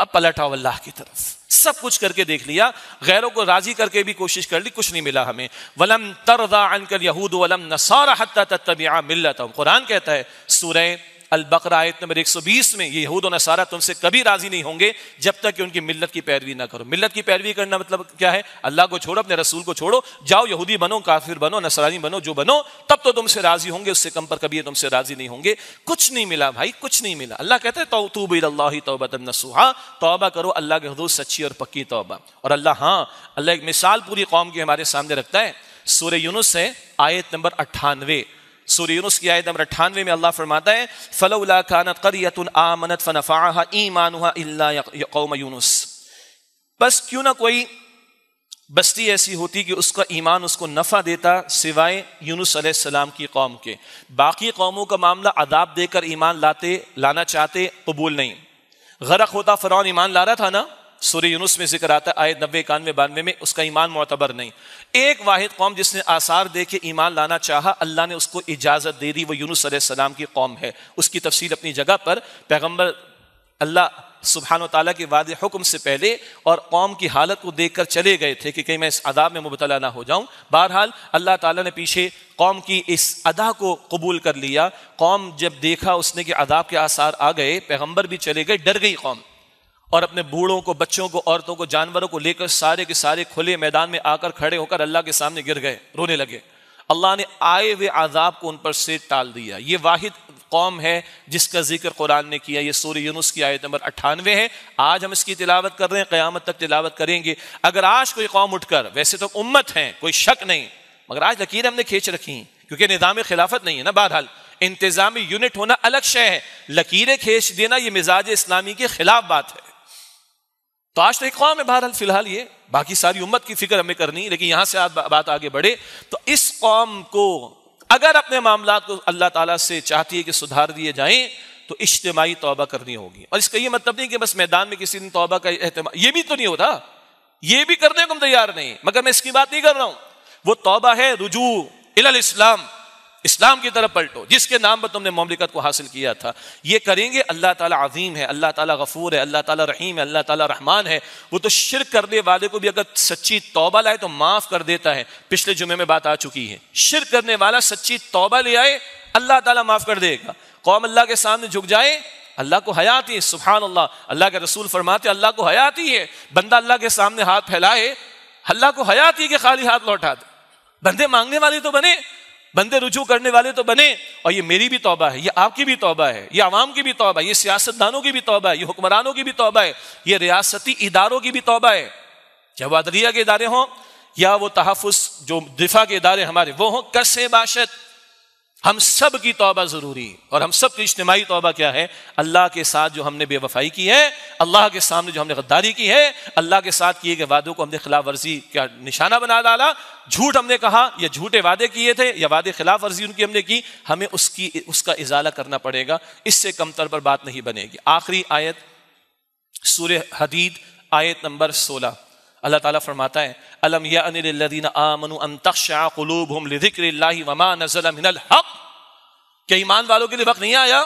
S1: अब पलटाओ अल्लाह की तरफ सब कुछ करके देख लिया गैरों को राजी करके भी कोशिश कर ली कुछ नहीं मिला हमें वलम तरदा अनकर यहूद वलम नसारा हत्ता तत्तबिया मिल्लतम कुरान कहता है सूरह अलबकर आयत नंबर एक सौ बीस में ये यहूद नसारा तुमसे कभी राजी नहीं होंगे जब तक कि उनकी मिल्लत की पैरवी ना करो मिल्लत की पैरवी करना मतलब क्या है अल्लाह को छोड़ो अपने रसूल को छोड़ो जाओ यहूदी बनो काफिर बनो नसरानी बनो जो बनो तब तो तुमसे राजी होंगे उससे कम पर कभी तुमसे राजी नहीं होंगे कुछ नहीं मिला भाई कुछ नहीं मिला अल्लाह कहते हैं तोबा करो अल्लाह के हदूद सच्ची और पक्की तोबा और अल्लाह हाँ अल्लाह एक मिसाल पूरी कौम की हमारे सामने रखता है सूर्य यूनुस है आयत नंबर अट्ठानवे सूर्य की आयत नंबर अट्ठानवे में अल्लाह फरमाता है फ़ला कानत करियत आमनत फ़नफ़ा ईमान कौम यूनुस बस क्यों ना कोई बस्ती ऐसी होती कि उसका ईमान उसको नफ़ा देता सिवाय यूनुस सलाम की कौम के बाकी कौमों का मामला अदाब देकर ईमान लाते लाना चाहते कबूल नहीं गरक होता फ़रौन ईमान ला रहा था ना सूर्य यूनुस में जिक्र आता है आयत नब्बे इक्यानवे बानवे में उसका ईमान मोतबर नहीं एक वाहिद कौम जिसने आसार दे के ईमान लाना चाहा अल्लाह ने उसको इजाज़त दे दी वो यूनुस सलाम की कौम है उसकी तफसील अपनी जगह पर पैगम्बर अल्लाह सुबहान तला के वाद हुक्म से पहले और कौम की हालत को देख कर चले गए थे कि कहीं मैं इस अदाब में मुबतला ना हो जाऊँ बहरहाल अल्लाह ताली ने पीछे कौम की इस अदा को कबूल कर लिया कौम जब देखा उसने कि अदाब के आसार आ गए पैगम्बर भी चले गए डर गई कौम और अपने बूढ़ों को बच्चों को औरतों को जानवरों को लेकर सारे के सारे खुले मैदान में आकर खड़े होकर अल्लाह के सामने गिर गए रोने लगे अल्लाह ने आए हुए आज़ाब को उन पर से टाल दिया ये वाहिद कौम है जिसका जिक्र कुरान ने किया ये सूर्य यूनुस की आयत नंबर अट्ठानवे है आज हम इसकी तिलावत कर रहे हैं क़यामत तक तिलावत करेंगे अगर आज कोई कौम उठकर वैसे तो उम्मत है कोई शक नहीं मगर आज लकीर हमने खींच रखी क्योंकि निज़ाम खिलाफत नहीं है ना बहरहाल इंतज़ामी यूनिट होना अलग शय है लकीरें खींच देना ये मिजाज इस्लामी के खिलाफ बात है तो आज तो इकवाम है बहरहाल फिलहाल ये बाकी सारी उम्मत की फिक्र हमें करनी लेकिन यहां से आप बात आगे बढ़े तो इस कौम को अगर अपने मामला को अल्लाह तला से चाहती है कि सुधार दिए जाए तो इज्तमाही तोबा करनी होगी और इसका यह मतलब नहीं कि बस मैदान में किसी दिन तोबा का अहतमाम ये भी तो नहीं होता ये भी करने को तैयार नहीं मगर मैं इसकी बात नहीं कर रहा हूं वो तोबा है रुजू इलाल इस्लाम इस्लाम की तरफ पलटो जिसके नाम पर तुमने ममलिकत को हासिल किया था ये करेंगे अल्लाह ताला अजीम है अल्लाह ताला गफूर है अल्लाह ताला रहीम है अल्लाह ताला रहमान है वो तो शिर करने वाले को भी अगर सच्ची तौबा लाए तो माफ़ कर देता है पिछले जुमे में बात आ चुकी है शिर करने वाला सच्ची तौबा ले आए अल्लाह ताला माफ़ कर देगा कौम अल्लाह के सामने झुक जाए अल्लाह को हयाती है सुबहान अल्लाह अल्लाह के रसूल फरमाते अल्लाह को हयाती है बंदा अल्लाह के सामने हाथ फैलाए अल्लाह को हयाती के खाली हाथ लौटा दे बंदे मांगने वाले तो बने बंदे रुजू करने वाले तो बने और ये मेरी भी तौबा है ये आपकी भी तौबा है ये आवाम की भी तौबा है ये सियासतदानों की भी तौबा है ये हुक्मरानों की भी तौबा है ये रियासती इदारों की भी तौबा है चाहे वो अदलिया के इदारे हों या वो तहफ़ जो दिफा के इदारे हमारे वो हों कस बाशत हम सब की तौबा जरूरी और हम सब की इज्तमाही तौबा क्या है अल्लाह के साथ जो हमने बेवफाई की है अल्लाह के सामने जो हमने गद्दारी की है अल्लाह के साथ किए गए वादों को हमने खिलाफ वर्जी का निशाना बना डाला झूठ हमने कहा या झूठे वादे किए थे या वादे खिलाफ वर्जी उनकी हमने की हमें उसकी उसका इजाला करना पड़ेगा इससे कमतर पर बात नहीं बनेगी आखिरी आयत सूर्य हदीद आयत नंबर सोलह अल्लाह ताला फरमाता है अलम या अनिलदीन आमनु अंतक्षा कुलूब हम लिदिक्र वमा नजल मिनल हक़ के ईमान वालों के लिए वक्त नहीं आया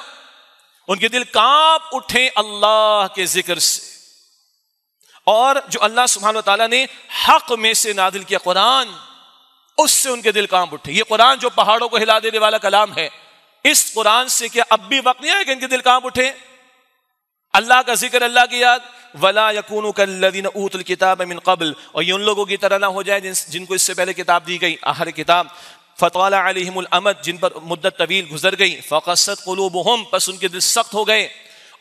S1: उनके दिल कांप उठे अल्लाह के जिक्र से और जो अल्लाह सुबहान तला ने हक में से नादिल किया कुरान उससे उनके दिल कांप उठे ये कुरान जो पहाड़ों को हिला देने वाला कलाम है इस कुरान से क्या अब भी वक्त नहीं आया कि इनके दिल कांप उठे अल्लाह का जिक्र अल्लाह की याद वला यकून कल्लिन ऊतल किताब मिन कबल और ये उन लोगों की तरह ना हो जाए जिन जिनको इससे पहले किताब दी गई हर किताब फ़तवाला अमद जिन पर मुद्दत तवील गुजर गई फ़कसत कलूब हम बस उनके दिल सख्त हो गए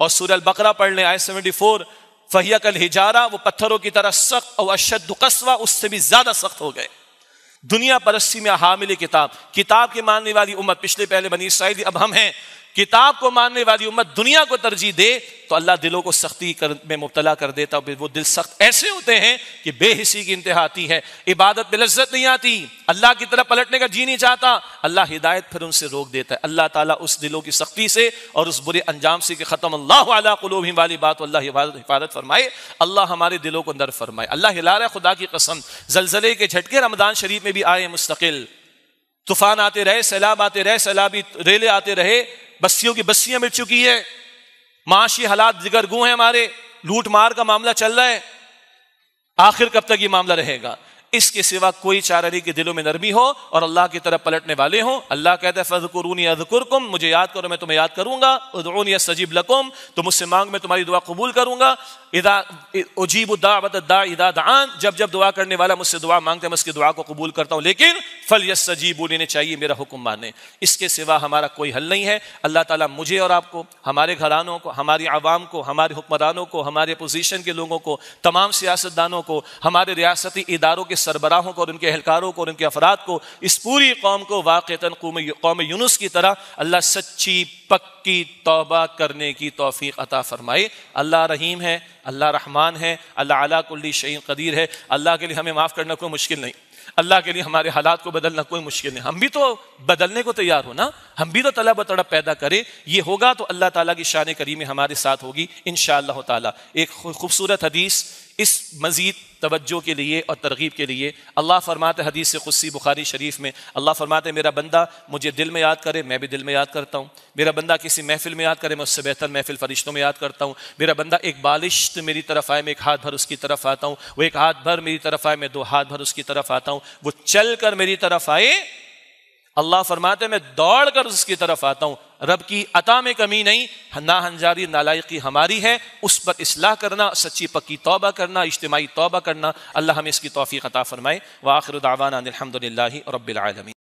S1: और सूरल बकरा पढ़ लें आई सेवेंटी फोर फहिया कल हिजारा वो पत्थरों की तरह सख्त और अशद कस्वा उससे भी ज़्यादा सख्त हो गए दुनिया परस्ती में हामिल किताब किताब के मानने वाली उम्मत पिछले पहले बनी इसराइल अब हम हैं किताब को मानने वाली उम्मत दुनिया को तरजीह दे तो अल्लाह दिलों को सख्ती कर, में मुबतला कर देता है वो दिल सख्त ऐसे होते हैं कि बेहिसी की इंतहा आती है इबादत में लज्जत नहीं आती अल्लाह की तरफ पलटने का जी नहीं चाहता अल्लाह हिदायत फिर उनसे रोक देता है अल्लाह ताला उस दिलों की सख्ती से और उस बुरे अंजाम से कि ख़त्म अल्लाह अलाकलूबी वाली बात अल्लाह हिफाजत हिफाजत फरमाए अल्लाह हमारे दिलों को अंदर फरमाए अल्लाह हिला खुदा की कसम जलजले के झटके रमदान शरीफ में भी आए मुस्तकिल तूफान आते रहे सैलाब आते रहे सैलाबी रेले आते रहे बस्तियों की बस्तियां मिट चुकी है माशी हालात जिगर गु हैं हमारे लूट मार का मामला चल रहा है आखिर कब तक ये मामला रहेगा इसके सिवा कोई चारा के दिलों में नरमी हो और अल्लाह की तरफ पलटने वाले हो अल्लाह कहते हैं फजकुरूनी अजकुरकुम मुझे याद करो मैं तुम्हें याद करूंगा उदरूनी सजीब लकुम तुम तो मुझसे मांग मैं तुम्हारी दुआ कबूल करूंगा इदा उजीब दावत दा जब जब दुआ करने वाला मुझसे दुआ मांगते मैं उसकी दुआ को कबूल करता हूँ लेकिन फल यस सजीब लेने चाहिए मेरा हुक्म माने इसके सिवा हमारा कोई हल नहीं है अल्लाह ताला मुझे और आपको हमारे घरानों को हमारी आवाम को हमारे हुक्मरानों को हमारे पोजीशन के लोगों को तमाम सियासतदानों को हमारे रियासती इदारों के सरबराहों को और उनके एहलकारों को और उनके अफराद को इस पूरी कौम को वाक़ता कौम यूनुस की तरह अल्लाह सच्ची पक्की तौबा करने की तोफ़ी अता फ़रमाए अल्लाह रहीम है अल्लाह रहमान है अल्लाह अला कुल्ली शहीन कदीर है अल्लाह के लिए हमें माफ़ करना कोई मुश्किल नहीं अल्लाह के लिए हमारे हालात को बदलना कोई मुश्किल नहीं हम भी तो बदलने को तैयार हो ना हम भी तो तलब तड़प पैदा करें ये होगा तो अल्लाह ताला की शान करीमें हमारे साथ होगी इन ताला एक खूबसूरत हदीस इस मज़ीद तवज्जो के लिए और तरगीब के लिए अल्लाह फरमाते हदीस से खुशी बुखारी शरीफ में अल्लाह फरमाते मेरा बंदा मुझे दिल में याद करे मैं भी दिल में याद करता हूँ मेरा बंदा किसी महफिल में याद करे मैं उससे बेहतर महफिल फरिश्तों में याद करता हूँ मेरा बंदा एक बालिश मेरी तरफ आए मैं एक हाथ भर उसकी तरफ आता हूँ वो एक हाथ भर मेरी तरफ आए मैं दो हाथ भर उसकी तरफ आता हूँ वो चल कर मेरी तरफ आए अल्लाह फरमाते मैं दौड़ कर उसकी तरफ आता हूँ रब की अता में कमी नहीं ना हंजारी नालायकी हमारी है उस पर इसलाह करना सच्ची पक्की तोबा करना इज्तमाही तोबा करना अल्लाह हमें इसकी तोफ़ी अता फरमाए व आखिर दावाना अलहमदिल्ला रबालमी